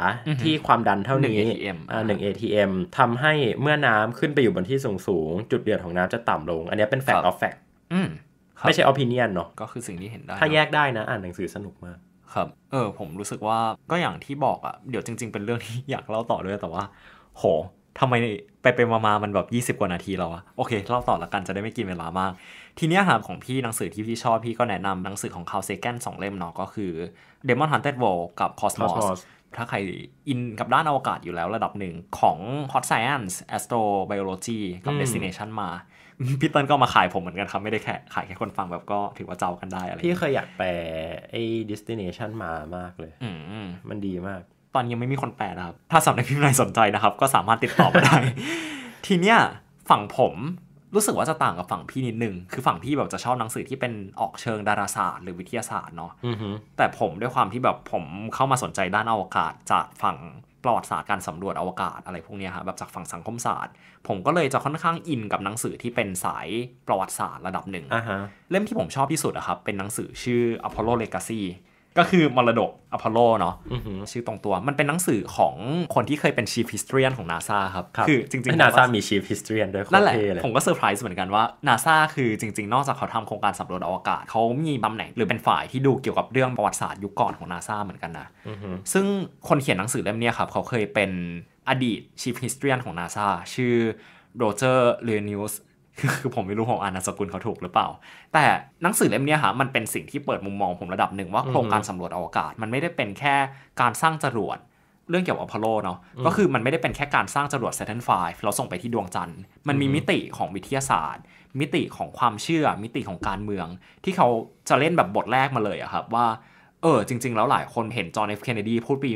ที่ความดันเท่านี้ ATM ่า ATM ทำให้เมื่อน้ำขึ้นไปอยู่บนที่สูงสูงจุดเดือดของน้ำจะต่ำลง อันนี้เป็น fact o f fact ไม่ใช่ opinion เนาะก็คือสิ่งที่เห็นได้ ถ้าแยกได้นะอ่านหนังสือสนุกมากครับ เออ ผมรู้สึกว่าก็อย่างที่บอกอะ่ะ เดี๋ยวจริง ๆ เป็นเรื่องที่อยากเล่าต่อด้วย แต่ว่า โหทำไมไปปมามันแบบ 20กว่านาทีแล้วอะโอเคเล่าต่อละกันจะได้ไม่กินเวลามาก ทีนี้ยหาของพี่หนังสือที่พี่ชอบพี่ก็แนะนำหนังสือของคาเซแกนสองเล่มเนาะก็คือเดมอนฮันเตอร์โวกับคอสมอสถ้าใครอินกับด้านอวกาศอยู่แล้วระดับหนึ่งของ Hot Science Astrobiology กับ Destination มาพี่ต้นก็มาขายผมเหมือนกันครับ ไม่ได้แค่ขายแค่คนฟังแบบก็ถือว่าเจ้ากันได้อะไรพี่เคยอยากแปลไอ้ Destination มามากเลยมันดีมากตอนยังไม่มีคนแปลนะครับ ถ้าสำนักพิมพ์ไหนสนใจนะครับ ก็สามารถติดต่อมาได้ ทีเนี้ยฝั่งผมรู้สึกว่าจะต่างกับฝั่งพี่นิดนึง คือฝั่งพี่แบบจะชอบหนังสือที่เป็นออกเชิงดาราศาสตร์หรือวิทยาศาสตร์เนาะแต่ผมด้วยความที่แบบผมเข้ามาสนใจด้านอวกาศจากฝั่งประวัติศาสตร์การสำรวจอวกาศ อะไรพวกนี้ฮะแบบจากฝั่งสังคมศาสตร์ ผมก็เลยจะค่อนข้างอินกับหนังสือที่เป็นสายประวัติศาสตร์ระดับหนึ่ง uh-huh. เล่มที่ผมชอบที่สุดอะครับเป็นหนังสือชื่อ Apollo Legacy ก็คือมรดกอพอลโลเนาะชื่อตรงตัวมันเป็นหนังสือของคนที่เคยเป็นชีฟฮิสตอรียนของนาซาครับคือจริงๆนาซามีชีฟฮิสตอรียนด้วยนั่นแหละผมก็เซอร์ไพรส์เหมือนกันว่านาซาคือจริง ๆนอกจากเขาทำโครงการสำรวจอวกาศเขามีตำแหน่งหรือเป็นฝ่ายที่ดูเกี่ยวกับเรื่องประวัติศาสตร์ยุคก่อนของนาซาเหมือนกันนะซึ่งคนเขียนหนังสือเล่มนี้ครับเขาเคยเป็นอดีตชีฟฮิสตอรียนของนาซาชื่อโรเจอร์เลนิวส์คือผมไม่รู้ผมอ่านนามสกุลเขาถูกหรือเปล่า แต่หนังสือเล่มนี้ฮะมันเป็นสิ่งที่เปิดมุมมองผมระดับหนึ่งว่า โครงการสำรวจอวกาศมันไม่ได้เป็นแค่การสร้างจรวดเรื่องเกี่ยวกับอพอลโลเนาะ ก็คือมันไม่ได้เป็นแค่การสร้างจรวด Saturn V เราส่งไปที่ดวงจันทร์ มันมีมิติของวิทยาศาสตร์ มิติของความเชื่อ มิติของการเมือง ที่เขาจะเล่นแบบบทแรกมาเลยอะครับว่าเออ จริง ๆ แล้วหลายคนเห็นจอห์นเอฟเคนเนดี พูดปี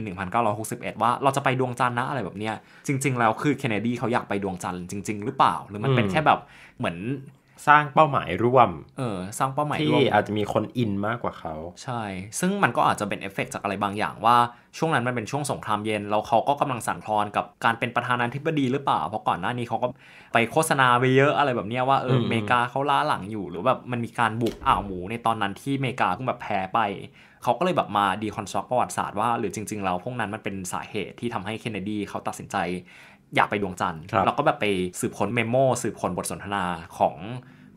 1961 ว่าเราจะไปดวงจันทร์นะ อะไรแบบเนี้ยจริง ๆ แล้วคือเคนเนดีเขาอยากไปดวงจันทร์จริง ๆ หรือเปล่าหรือมันเป็นแค่แบบเหมือนสร้างเป้าหมายร่วม เออ สร้างเป้าหมายร่วม ที่อาจจะมีคนอินมากกว่าเขา ใช่ ซึ่งมันก็อาจจะเป็นเอฟเฟกจากอะไรบางอย่าง ว่าช่วงนั้นมันเป็นช่วงสงครามเย็นแล้วเขาก็กำลังสั่นคลอนกับการเป็นประธานาธิบดีหรือเปล่าเพราะก่อนหน้านี้เขาก็ไปโฆษณาไปเยอะอะไรแบบนี้ว่าเอออเมริกาเขาล้าหลังอยู่ หรือแบบมันมีการบุกอ่าวหมูในตอนนั้นที่อเมริกาก็แบบแพ้ไปเขาก็เลยแบบมาดีคอนซอกประวัติศาสตร์ว่าหรือจริงๆแล้วพวกนั้นมันเป็นสาเหตุที่ทำให้เคนเนดีเขาตัดสินใจอยากไปดวงจันทร์เราก็แบบไปสืบค้นเมมโมสืบค้นบทสนทนาของ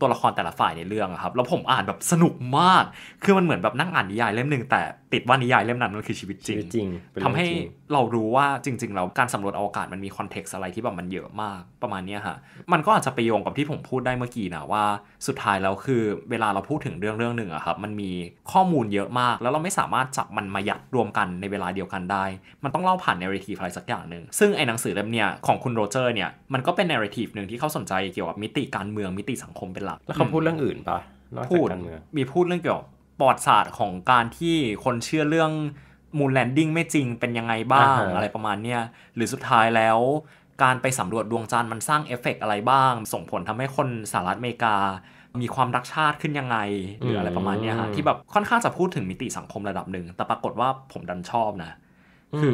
ตัวละครแต่ละฝ่ายในเรื่องครับแล้วผมอ่านแบบสนุกมาก คือมันเหมือนแบบนั่งอ่านนิยายเล่มหนึ่งแต่ติดว่านิยายเล่มนั้นมันคือชีวิตจริงรงทำให้เรารู้ว่าจริง ๆ เราการสำรวจอวกาศมันมีคอนเท็กซ์อะไรที่แบบมันเยอะมากประมาณนี้ฮะมันก็อาจจะไปโยงกับที่ผมพูดได้เมื่อกี้นะว่า สุดท้ายแล้วคือเวลาเราพูดถึงเรื่องเรื่องหนึ่งอะครับมันมีข้อมูลเยอะมาก แล้วเราไม่สามารถจับมันมายัดรวมกันในเวลาเดียวกันได้ มันต้องเล่าผ่านเนื้อทีอะไรสักอย่างหนึ่งซึ่งไอ้หนังสือเล่มเนี้ยของคุณโรเจอร์เนี่ย มันก็เป็นเนื้อทีหนึ่งที่เขาสนใจเกี่ยวกับมิติการเมืองมิติสังคมเป็นหลักแล้วเขาพูดเรื่องอื่นปะพูดมีพูดเรื่องเกี่ยวกับปอดศาสตร์ของการที่คนเชื่อเรื่องมูลแลนดิ้งไม่จริงเป็นยังไงบ้าง uh-huh. อะไรประมาณเนี้ยหรือสุดท้ายแล้ว การไปสำรวจดวงจันทร์มันสร้างเอฟเฟกอะไรบ้าง ส่งผลทำให้คนสหรัฐอเมริกา มีความรักชาติขึ้นยังไง หรืออะไรประมาณนี้ฮะที่แบบค่อนข้างจะพูดถึงมิติสังคมระดับหนึ่ง แต่ปรากฏว่าผมดันชอบนะคือ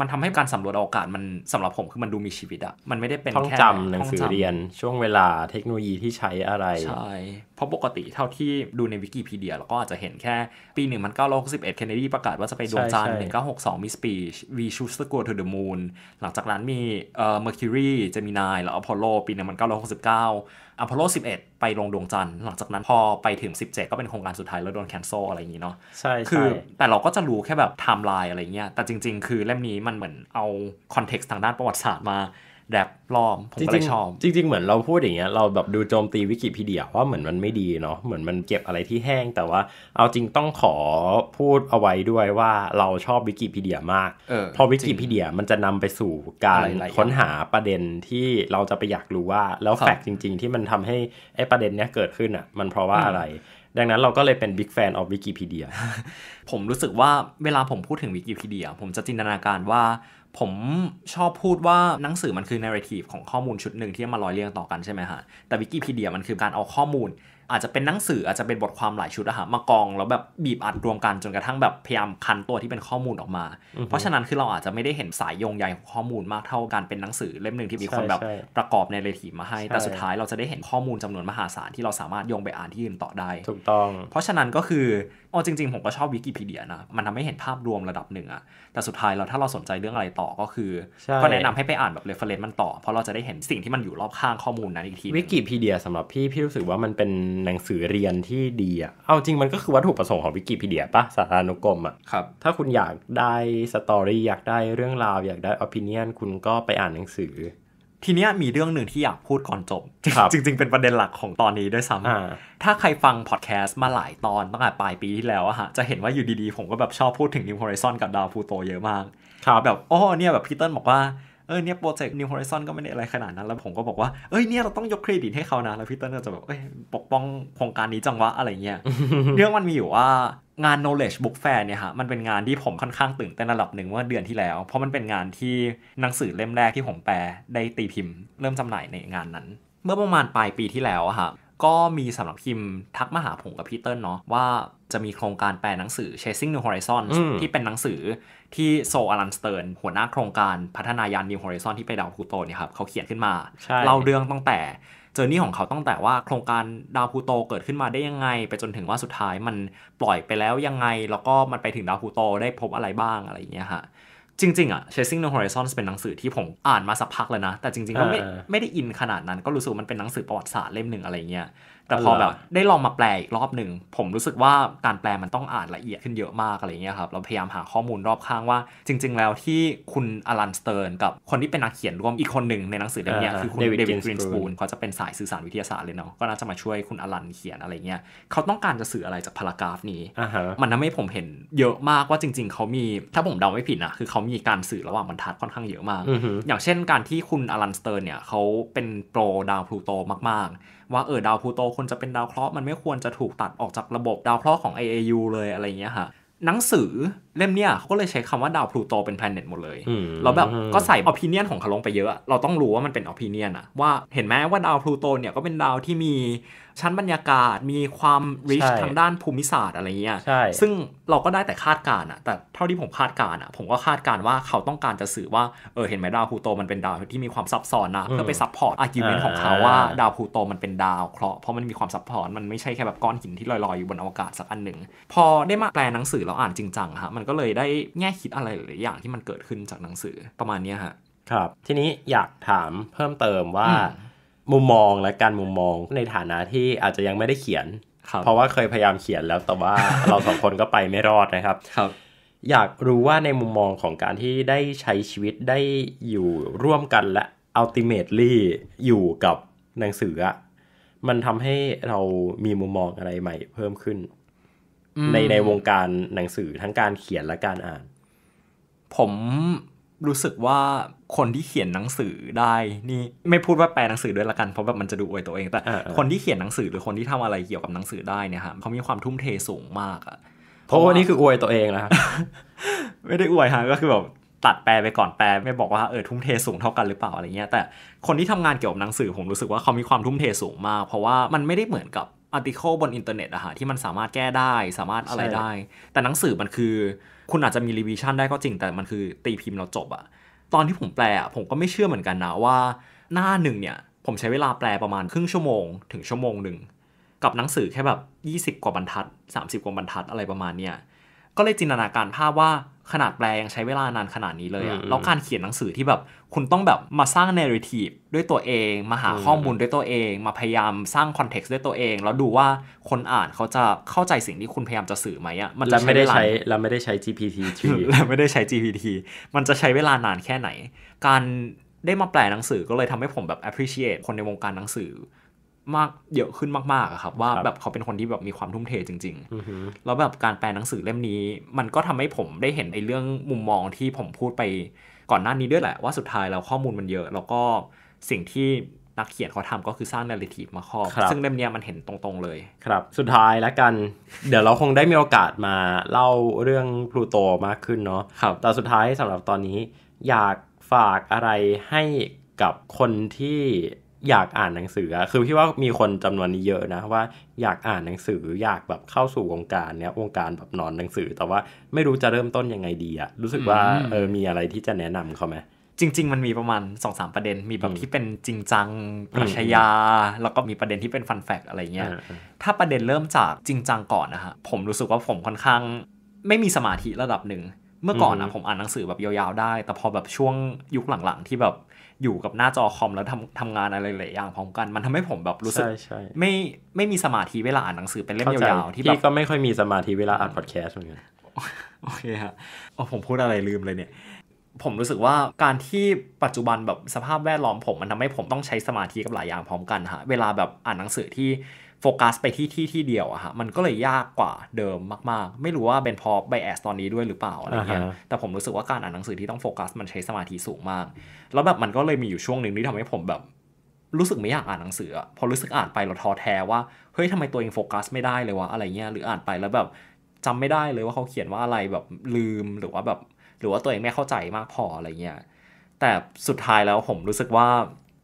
มันทำให้การสำรวจอวกาศมันสำหรับผมคือมันดูมีชีวิตอะมันไม่ได้เป็นแค่จำหนังสือเรียน ช่วงเวลาเทคโนโลยีที่ใช้อะไรใช่เพราะปกติเท่าที่ดูในวิกิพีเดียเราก็อาจจะเห็นแค่ปี 1961เคนเนดีประกาศว่าจะไปดวงจันทร์1962 มีสปีชวีชูสกัวทูเดอะมูนหลังจากนั้นมีเอ่อเมอร์คิวรีเจมินายแล้วอพอลโลปี 1969อพอลโล11 ไปลงดวงจันทร์หลังจากนั้น พอไปถึง 17 ก็เป็นโครงการสุดท้าย แล้วโดนแคนเซิลอะไรอย่างนี้เนาะใช่คือ แต่เราก็จะรู้แค่แบบไทม์ไลน์อะไรเงี้ยแต่จริง ๆ คือเล่มนี้มันเหมือนเอาคอนเท็กซ์ทางด้านประวัติศาสตร์มาแรปปลอมผมก็เลยชอบจริง ๆ เหมือนเราพูดอย่างเงี้ยเราแบบดูโจมตีวิกิพีเดียว่าเหมือนมันไม่ดีเนาะเหมือนมันเก็บอะไรที่แห้ง แต่ว่าเอาจริงต้องขอพูดเอาไว้ด้วยว่าเราชอบวิกิพีเดียมาก เพราะวิกิพีเดียมันจะนำไปสู่การค้นหาประเด็นที่เราจะไปอยากรู้ว่า แล้วแฟกต์จริง ๆ ที่มันทำให้ ไอ้ประเด็นเนี้ยเกิดขึ้นอ่ะมันเพราะว่าอะไร ดังนั้นเราก็เลยเป็นบิ๊กแฟนออฟวิกิพีเดียผมรู้สึกว่าเวลาผมพูดถึงวิกิพีเดีย ผมจะจินตนาการว่าผมชอบพูดว่าหนังสือมันคือ narrative ของข้อมูลชุดหนึ่งที่มาลอยเรียงต่อกันใช่ไหมฮะ แต่วิกิพีเดียมันคือการเอาข้อมูล อาจจะเป็นหนังสืออาจจะเป็นบทความหลายชุดอะฮะ มากองแล้วแบบบีบอัดรวมกันจนกระทั่งแบบพยายามคันตัวที่เป็นข้อมูลออกมา เพราะฉะนั้นคือเราอาจจะไม่ได้เห็นสายโยงใหญ่ของข้อมูลมากเท่าการเป็นหนังสือเล่มหนึ่งที่มีคนแบบประกอบในเรทีมาให้ แต่สุดท้ายเราจะได้เห็นข้อมูลจำนวนมหาศาลที่เราสามารถโยงไปอ่านที่อื่นต่อได้ถูกต้อง เพราะฉะนั้นก็คืออจริง ๆ ผมก็ชอบวิกิพีเดียนะมันทำให้เห็นภาพรวมระดับหนึ่งอะแต่สุดท้ายเราถ้าเราสนใจเรื่องอะไรต่อก็คือก็แนะนำให้ไปอ่านแบบเรฟเฟรนซ์มันต่อเพราะเราจะได้เห็นสิ่งที่มันอยู่รอบข้างข้อมูลนั้นอีกทีวิกิพีเดียสำหรับพี่พี่รู้สึกว่ามันเป็นหนังสือเรียนที่ดีอะเอาจริงมันก็คือวัตถุประสงค์ของวิกิพีเดียปะสารารุกรมอะครับถ้าคุณอยากได้สตอรี่อยากได้เรื่องราว อยากได้อ p ินิยนคุณก็ไปอ่านหนังสือทีเนี้ยมีเรื่องหนึ่งที่อยากพูดก่อนจบจริงๆเป็นประเด็นหลักของตอนนี้ด้วยซ้ำถ้าใครฟังพอดแคสต์มาหลายตอนตั้งแต่ปลายปีที่แล้วอะฮะจะเห็นว่าอยู่ดีๆ ผมก็แบบชอบพูดถึง New Horizon กับดาวพูโตเยอะมาก ครับ แบบอ๋อเนี่ยแบบพีเตอร์บอกว่าเออเนี่ยโปรเจกต์ New Horizon ก็ไม่ได้อะไรขนาดนั้นแล้วผมก็บอกว่า เอ้ยเนี่ยเราต้องยกเครดิตให้เขานะแล้วพีเตอร์ก็จะแบบเอ้ยปกป้องโครงการนี้จังวะอะไรเงี้ยเรื่องมันมีอยู่ว่างาน knowledge book fair เนี่ยฮะ มันเป็นงานที่ผมค่อนข้างตื่นเต้นระดับหนึ่งเมื่อเดือนที่แล้ว เพราะมันเป็นงานที่หนังสือเล่มแรกที่ผมแปลได้ตีพิมพ์เริ่มจำหน่ายในงานนั้น เมื่อประมาณปลายปีที่แล้วอะฮะ ก็มีสำนักพิมพ์ทักมาหาผมกับพี่เติ้ลเนาะว่าจะมีโครงการแปลหนังสือ Chasing New h o r i z o n ที่เป็นหนังสือที่โซอารันสเติร์นหัวหน้าโครงการพัฒนายาน New Horizon ที่ไปดาวพลูโตเนี่ยครับเขาเขียนขึ้นมาเล่าเรื่องตั้งแต่เจอร์นี่ของเขาตั้งแต่ว่าโครงการดาวพูโตเกิดขึ้นมาได้ยังไง ไปจนถึงว่าสุดท้ายมันปล่อยไปแล้วยังไงแล้วก็มันไปถึงดาวพูโตได้พบอะไรบ้างอะไรอย่างเงี้ยฮะ จริง ๆอะ Chasing the Horizons เป็นหนังสือที่ผมอ่านมาสักพักแล้วนะ แต่จริงๆก็ไม่ไม่ได้อินขนาดนั้นก็รู้สึกมันเป็นหนังสือประวัติศาสตร์เล่มหนึ่งอะไรเงี้ยแต่พอแบบได้ลองมาแปลอีกรอบหนึ่ง ผมรู้สึกว่าการแปลมันต้องอ่านละเอียดขึ้นเยอะมากอะไรเงี้ยครับเราพยายามหาข้อมูลรอบข้างว่า จริงๆแล้วที่คุณอลันสเตอร์นกับคนที่เป็นนักเขียนร่วมอีกคนหนึ่งในหนังสือเล่มนี้คือคุณเดวิดกรีนสปูนเขาจะเป็นสายสื่อสารวิทยาศาสตร์เลยเนาะก็น่าจะมาช่วยคุณอลันเขียนอะไรเงี้ย เขาต้องการจะสื่ออะไรจากพารากราฟนี้มันทำให้ผมเห็นเยอะมากว่าจริง ๆ เขามีถ้าผมเดาไม่ผิดนะคือเขามีการสื่อระหว่างบรรทัดค่อนข้างเยอะมากอย่างเช่นการที่คุณอลันสเตอร์นเนี่ยเขาเป็นโปรดาวพลูโตมากๆว่าเออดาวพูโตควรจะเป็นดาวเคราะห์มันไม่ควรจะถูกตัดออกจากระบบดาวเคราะห์ของ AAU เลยอะไรเงี้ยค่ะหนังสือเล่มเนี่ยเขาก็เลยใช้คำว่าดาวพลูโตเป็นแพลเน็ตหมดเลยแล้วแบบก็ใส่อภินิยนของเขาลงไปเยอะ เราต้องรู้ว่ามันเป็นอภินิยนอะว่า เห็นไหมว่าดาวพลูโตเนี่ยก็เป็นดาวที่มีชั้นบรรยากาศมีความริชทางด้านภูมิศาสตร์อะไรเงี้ย ซึ่งเราก็ได้แต่คาดการณ์อะแต่เท่าที่ผมคาดการณ์อะผมก็คาดการณ์ว่าเขาต้องการจะสื่อว่าเออเห็นไหมดาวพลูโตมันเป็นดาวที่มีความซับซ้อนนะเพื่อไปซับพอร์ตอาร์กิวเมนต์ของเขาว่าดาวพลูโตมันเป็นดาวเคราะห์เพราะมันมีความซับพอร์ตมันไม่ใช่แค่แบบก้อนหินที่ลอยๆอยู่บนอวกาศสักอันหนึ่งพอได้มาแปลหนังสือแล้วอ่านจริงจังฮะมันก็เลยได้แง่คิดอะไรหลายอย่าง ที่มันเกิดขึ้นจากหนังสือประมาณนี้ฮะครับ ทีนี้อยากถามเพิ่มเติมว่า มุมมองและการมุมมองในฐานะที่อาจจะยังไม่ได้เขียน เพราะว่าเคยพยายามเขียนแล้ว แต่ว่าเราสองคนก็ไปไม่รอดนะครับครับ อยากรู้ว่าในมุมมองของการที่ได้ใช้ชีวิตได้อยู่ร่วมกันและ ultimately อยู่กับหนังสืออะมันทำให้เรามีมุมมองอะไรใหม่เพิ่มขึ้นในในวงการหนังสือทั้งการเขียนและการอ่านผมรู้สึกว่าคนที่เขียนหนังสือได้ นี่ ไม่พูดว่าแปลหนังสือด้วยละกัน เพราะแบบมันจะดูอวยตัวเองแต่คนที่เขียนหนังสือหรือคนที่ทำอะไรเกี่ยวกับหนังสือได้เนี่ยฮะเขามีความทุ่มเทสูงมากอะเพราะว่านี่คืออวยตัวเองนะไม่ได้อวยฮะก็คือแบบตัดแปลไปก่อนแปลไม่บอกว่าเออทุ่มเทสูงเท่ากันหรือเปล่าอะไรเงี้ยแต่คนที่ทำงานเกี่ยวกับหนังสือผมรู้สึกว่าเขามีความทุ่มเทสูงมาก เพราะว่ามันไม่ได้เหมือนกับาร์ติเคิลบนอินเทอร์เน็ตอะฮะที่มันสามารถแก้ได้ สามารถอะไรได้ แต่หนังสือมันคือ คุณอาจจะมีรีวิชั่นได้ก็จริงแต่มันคือตีพิมพ์แล้วจบอะ ตอนที่ผมแปลอะผมก็ไม่เชื่อเหมือนกันนะว่า หน้าหนึ่งเนี่ย ผมใช้เวลาแปลประมาณครึ่งชั่วโมงถึงชั่วโมงหนึ่ง กับหนังสือแค่แบบ 20 กว่าบรรทัด 30 กว่าบรรทัดอะไรประมาณเนี่ยก็เลยจินตนาการภาพว่าขนาดแปลยังใช้เวลานานขนาดนี้เลยอะแล้วการเขียนหนังสือที่แบบคุณต้องแบบมาสร้างเนื้อทีฟด้วยตัวเอง มาหาข้อมูลด้วยตัวเอง มาพยายามสร้างคอนเท็กซ์ด้วยตัวเอง แล้วดูว่าคนอ่านเขาจะเข้าใจสิ่งที่คุณพยายามจะสื่อไหมอะมันจะไม่ได้ใช้เราไม่ได้ใช้ GPT แล้วไม่ได้ใช้ GPT มันจะใช้เวลานานแค่ไหน การได้มาแปลหนังสือก็เลยทำให้ผมแบบ appreciate คนในวงการหนังสือมาก เยอะขึ้นมากๆอะครับ ว่าแบบเขาเป็นคนที่แบบมีความทุ่มเทจริงๆแล้วแบบการแปลหนังสือเล่มนี้ มันก็ทำให้ผมได้เห็น ไอ้เรื่องมุมมองที่ผมพูดไปก่อนหน้านี้ด้วยแหละ ว่าสุดท้ายแล้วข้อมูลมันเยอะ แล้วก็สิ่งที่นักเขียนเขาทำก็คือสร้างนาริทีฟมาครอบซึ่งเล่มนี้มันเห็นตรงๆเลย ครับสุดท้ายแล้วกัน เดี๋ยวเราคงได้มีโอกาสมาเล่าเรื่องพลูโตมากขึ้นเนาะแต่สุดท้ายสำหรับตอนนี้อยากฝากอะไรให้กับคนที่อยากอ่านหนังสืออะคือพี่ว่ามีคนจำนวนนี้เยอะนะว่าอยากอ่านหนังสืออยากแบบเข้าสู่วงการเนี้ยวงการแบบนอนหนังสือ แต่ว่าไม่รู้จะเริ่มต้นยังไงดีอะรู้สึกว่าเออมีอะไรที่จะแนะนำเขาไหมจริง ๆ มันมีประมาณสองสาประเด็น มีแบบที่เป็นจริงจังปรัชญาแล้วก็มีประเด็นที่เป็นฟันแฟกอะไรเงี้ยถ้าประเด็นเริ่มจากจริงจังก่อนนะฮะผมรู้สึกว่าผมค่อนข้าง ไม่มีสมาธิระดับหนึ่งเมื่อก่อนนะผมอ่านหนังสือแบบยาวๆได้ แต่พอแบบช่วงยุคหลัง ๆ ที่แบบอยู่กับหน้าจอคอม แล้วทำทำงานอะไรหลายอย่างพร้อมกัน มันทำให้ผมแบบรู้สึกไม่ไม่มีสมาธิเวลาอ่านหนังสือเป็นเล่มยาวๆ ที่แบบก็ไม่ค่อยมีสมาธิเวลาอัดพอดแคสต์เหมือนกันโอเคฮะโอ้ผมพูดอะไรลืมเลยเนี่ย ผมรู้สึกว่าการที่ปัจจุบันแบบสภาพแวดล้อมผม มันทำให้ผมต้องใช้สมาธิกับหลายอย่างพร้อมกันฮะเวลาแบบอ่านหนังสือที่ฟกัสไปที่ที่ที่เดียวอะฮะมันก็เลยยากกว่าเดิมมาก ๆ ไม่รู้ว่าเป็นพอไบแอสตอนนี้ด้วยหรือเปล่าอะไรเงี้ย แต่ผมรู้สึกว่าการอ่านหนังสือที่ต้องโฟกัสมันใช้สมาธิสูงมาก แล้วแบบมันก็เลยมีอยู่ช่วงหนึ่งที่ทำให้ผมแบบรู้สึกไม่อยากอ่านหนังสือพอรู้สึกอ่านไปเราท้อแท้ว่าเฮ้ยทำไมตัวเองโฟกัสไม่ได้เลยวะอะไรเงี้ย หรืออ่านไปแล้วแบบจำไม่ได้เลยว่าเขาเขียนว่าอะไรแบบลืมหรือว่าแบบหรือว่าตัวเองไม่เข้าใจมากพออะไรเงี้ย แต่สุดท้ายแล้วผมรู้สึกว่า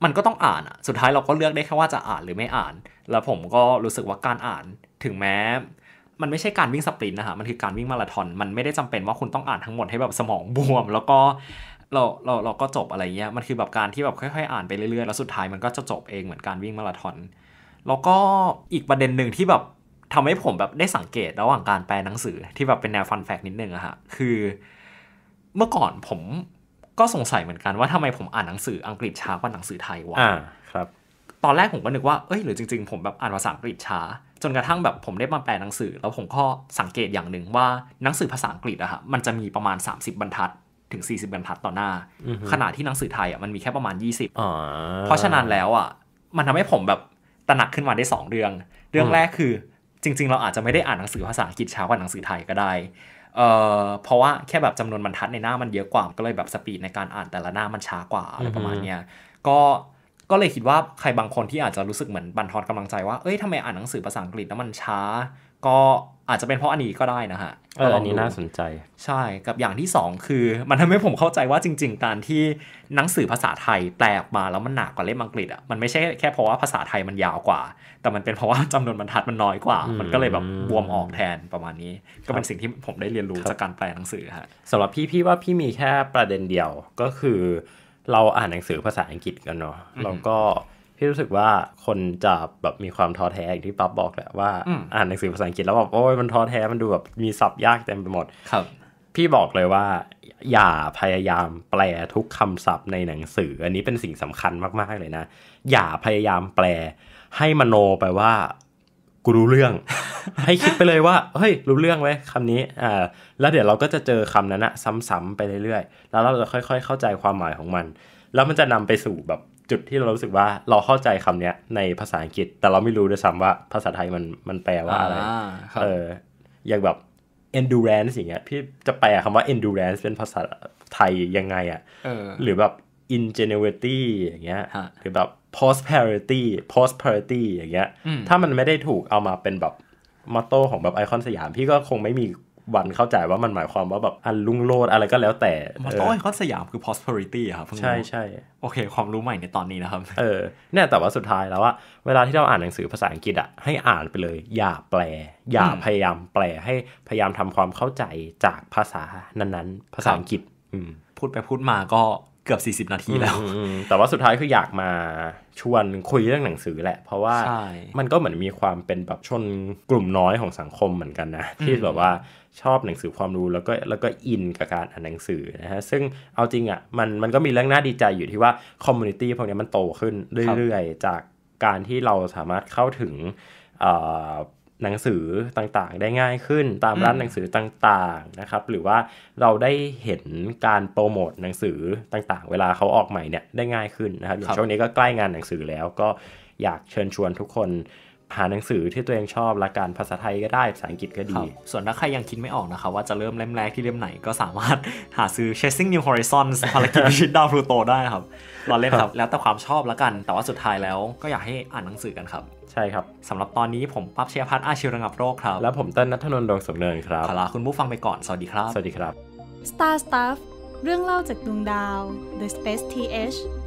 มันก็ต้องอ่านอะสุดท้ายเราก็เลือกได้แค่ว่าจะอ่านหรือไม่อ่านแล้วผมก็รู้สึกว่าการอ่านถึงแม้ มันไม่ใช่การวิ่งสปรินต์นะฮะมันคือการวิ่งมาราธอนมันไม่ได้จำเป็นว่าคุณต้องอ่านทั้งหมดให้แบบสมองบวม แล้วก็เราเราเราก็จบอะไรเงี้ยมันคือแบบการที่แบบค่อยๆอ่านไปเรื่อยๆแล้วสุดท้ายมันก็จะจบเองเหมือนการวิ่งมาราธอน แล้วก็อีกประเด็นหนึ่งที่แบบทำให้ผมแบบได้สังเกตระหว่างการแปลหนังสือ ที่แบบเป็นแนวฟันแฟกนิดนึงอะฮะคือ เมื่อก่อนผมก็สงสัยเหมือนกันว่าทำไมผมอ่านหนังสืออังกฤษช้ากว่าหนังสือไทยวะอ่าครับตอนแรกผมก็นึกว่าเอ้ยหรือจริงๆผมแบบอ่านภาษาอังกฤษช้าจนกระทั่งแบบผมได้มาแปลหนังสือแล้วผมก็สังเกตอย่างหนึ่งว่าหนังสือภาษาอังกฤษอะฮะมันจะมีประมาณ 30 บรรทัดถึง 40 บรรทัดต่อหน้าขณะที่หนังสือไทยอ่ะมันมีแค่ประมาณ 20เพราะฉะนั้นแล้วอ่ะมันทำให้ผมแบบตระหนักขึ้นมาได้ 2 เรื่อง เรื่องแรกคือจริง ๆ เราอาจจะไม่ได้อ่านหนังสือภาษาอังกฤษช้ากว่าหนังสือไทยก็ได้เอ่อเพราะว่าแค่แบบจำนวนบรรทัดในหน้ามันเยอะกว่าก็เลยแบบสปีดในการอ่านแต่ละหน้ามันช้ากว่าอะไรประมาณเนี้ยก็ก็เลยคิดว่าใครบางคนที่อาจจะรู้สึกเหมือนบันทอนกำลังใจว่า เอ้ยทำไมอ่านหนังสือภาษาอังกฤษแล้วมันช้า ก็อาจจะเป็นเพราะอันนี้ก็ได้นะฮะเอออันนี้น่าสนใจ ใช่ กับอย่างที่ 2 คือ มันทำให้ผมเข้าใจว่าจริงๆการที่หนังสือภาษาไทย แปลออกมาแล้วมันหนักกว่าเล่มอังกฤษอ่ะ มันไม่ใช่แค่เพราะว่าภาษาไทยมันยาวกว่า แต่มันเป็นเพราะว่าจำนวนบรรทัดมันน้อยกว่า มันก็เลยแบบบวมออกแทนประมาณนี้ ก็เป็นสิ่งที่ผมได้เรียนรู้จากการแปลหนังสือฮะสำหรับพี่พี่ว่าพี่มีแค่ประเด็นเดียวก็คือเราอ่านหนังสือภาษาอังกฤษกันเนาะเราก็พี่รู้สึกว่าคนจะแบบมีความท้อแท้อย่างที่ปั๊บบอกแหละว่าอ่านหนังสือภาษาอังกฤษแล้วแบบโอ้ยมันท้อแท้ มันดูแบบมีศัพท์ยากเต็มไปหมดครับ พี่บอกเลยว่า อย่าพยายามแปลทุกคำศัพท์ในหนังสือ อันนี้เป็นสิ่งสำคัญมากๆเลยนะ อย่าพยายามแปล ให้มโนไปว่ากูรู้เรื่อง ให้คิดไปเลยว่าเฮ้ย รู้เรื่องไว้คำนี้ อ่า แล้วเดี๋ยวเราก็จะเจอคำนั้นอะซ้ำๆไปเรื่อยๆแล้วเราจะค่อย ๆ เข้าใจความหมายของมัน แล้วมันจะนำไปสู่แบบจุดที่เรารู้สึกว่า เราเข้าใจคำนี้ในภาษาอังกฤษ แต่เราไม่รู้ด้วยซ้ำว่าภาษาไทยมันมันแปลว่าอะไรเอออย่างแบบ endurance อย่างเงี้ยพี่จะแปลคำว่า endurance เป็นภาษาไทยยังไงอะหรือแบบ ingenuity อย่างเงี้ยหรือแบบ prosperity prosperity อย่างเงี้ย ถ้ามันไม่ได้ถูกเอามาเป็นแบบมอตโต้ของแบบไอคอนสยาม พี่ก็คงไม่มีวันเข้าใจว่ามันหมายความว่าแบบอันลุ่งโลดอะไรก็แล้วแต่มอตโต้ไอคอนสยามคือ prosperity ครับ ใช่ใช่โอเค ความรู้ใหม่ในตอนนี้นะครับ เออเนี่ยแต่ว่าสุดท้ายแล้วว่า เวลาที่เราอ่านหนังสือภาษาอังกฤษอะให้อ่านไปเลย อย่าแปล อย่าพยายามแปล ให้พยายามทำความเข้าใจจากภาษานั้นๆ ภาษาอังกฤษพูดไปพูดมาก็เกือบ40นาทีแล้วแต่ว่าสุดท้ายคืออยากมาชวนคุยเรื่องหนังสือแหละ เพราะว่ามันก็เหมือนมีความเป็นแบบชนกลุ่มน้อยของสังคมเหมือนกันนะ ที่แบบว่าชอบหนังสือความรู้แล้วก็แล้วก็อินกับการอ่านหนังสือนะฮะซึ่งเอาจริงอะ่ะมันมันก็มีเรื่องน่าดีใจอยู่ที่ว่าคอมมูนิตี้พวกนี้มันโตขึ้นเรื่อยๆ จากการที่เราสามารถเข้าถึงหนังสือต่างๆได้ง่ายขึ้นตามร้านหนังสือต่างๆนะครับหรือว่าเราได้เห็นการโปรโมทหนังสือต่าง ๆ เวลาเขาออกใหม่เนี่ยได้ง่ายขึ้นนะครับอย่างช่วงนี้ก็ใกล้งานหนังสือแล้วก็อยากเชิญชวนทุกคนหาหนังสือที่ตัวเองชอบละกันภาษาไทยก็ได้ภาษาอังกฤษก็ดีส่วนถ้าใครยังคิดไม่ออกนะคะว่าจะเริ่มเล่มแรกที่เล่มไหนก็สามารถหาซื้อ Chasing New Horizons ภารกิจพิชิตดาวพลูโตได้ครับรอเล่นครับแล้วแต่ความชอบละกันแต่ว่าสุดท้ายแล้วก็อยากให้อ่านหนังสือกันครับใช่ครับ สำหรับตอนนี้ผมปั๊บเชียพัฒอาชีวระงับโรคครับ และผมเต้นนัทนนท์ดวงสมเนินครับขอลาคุณผู้ฟังไปก่อน สวัสดีครับ สวัสดีครับ Star Stuff เรื่องเล่าจากดวงดาว The Space TH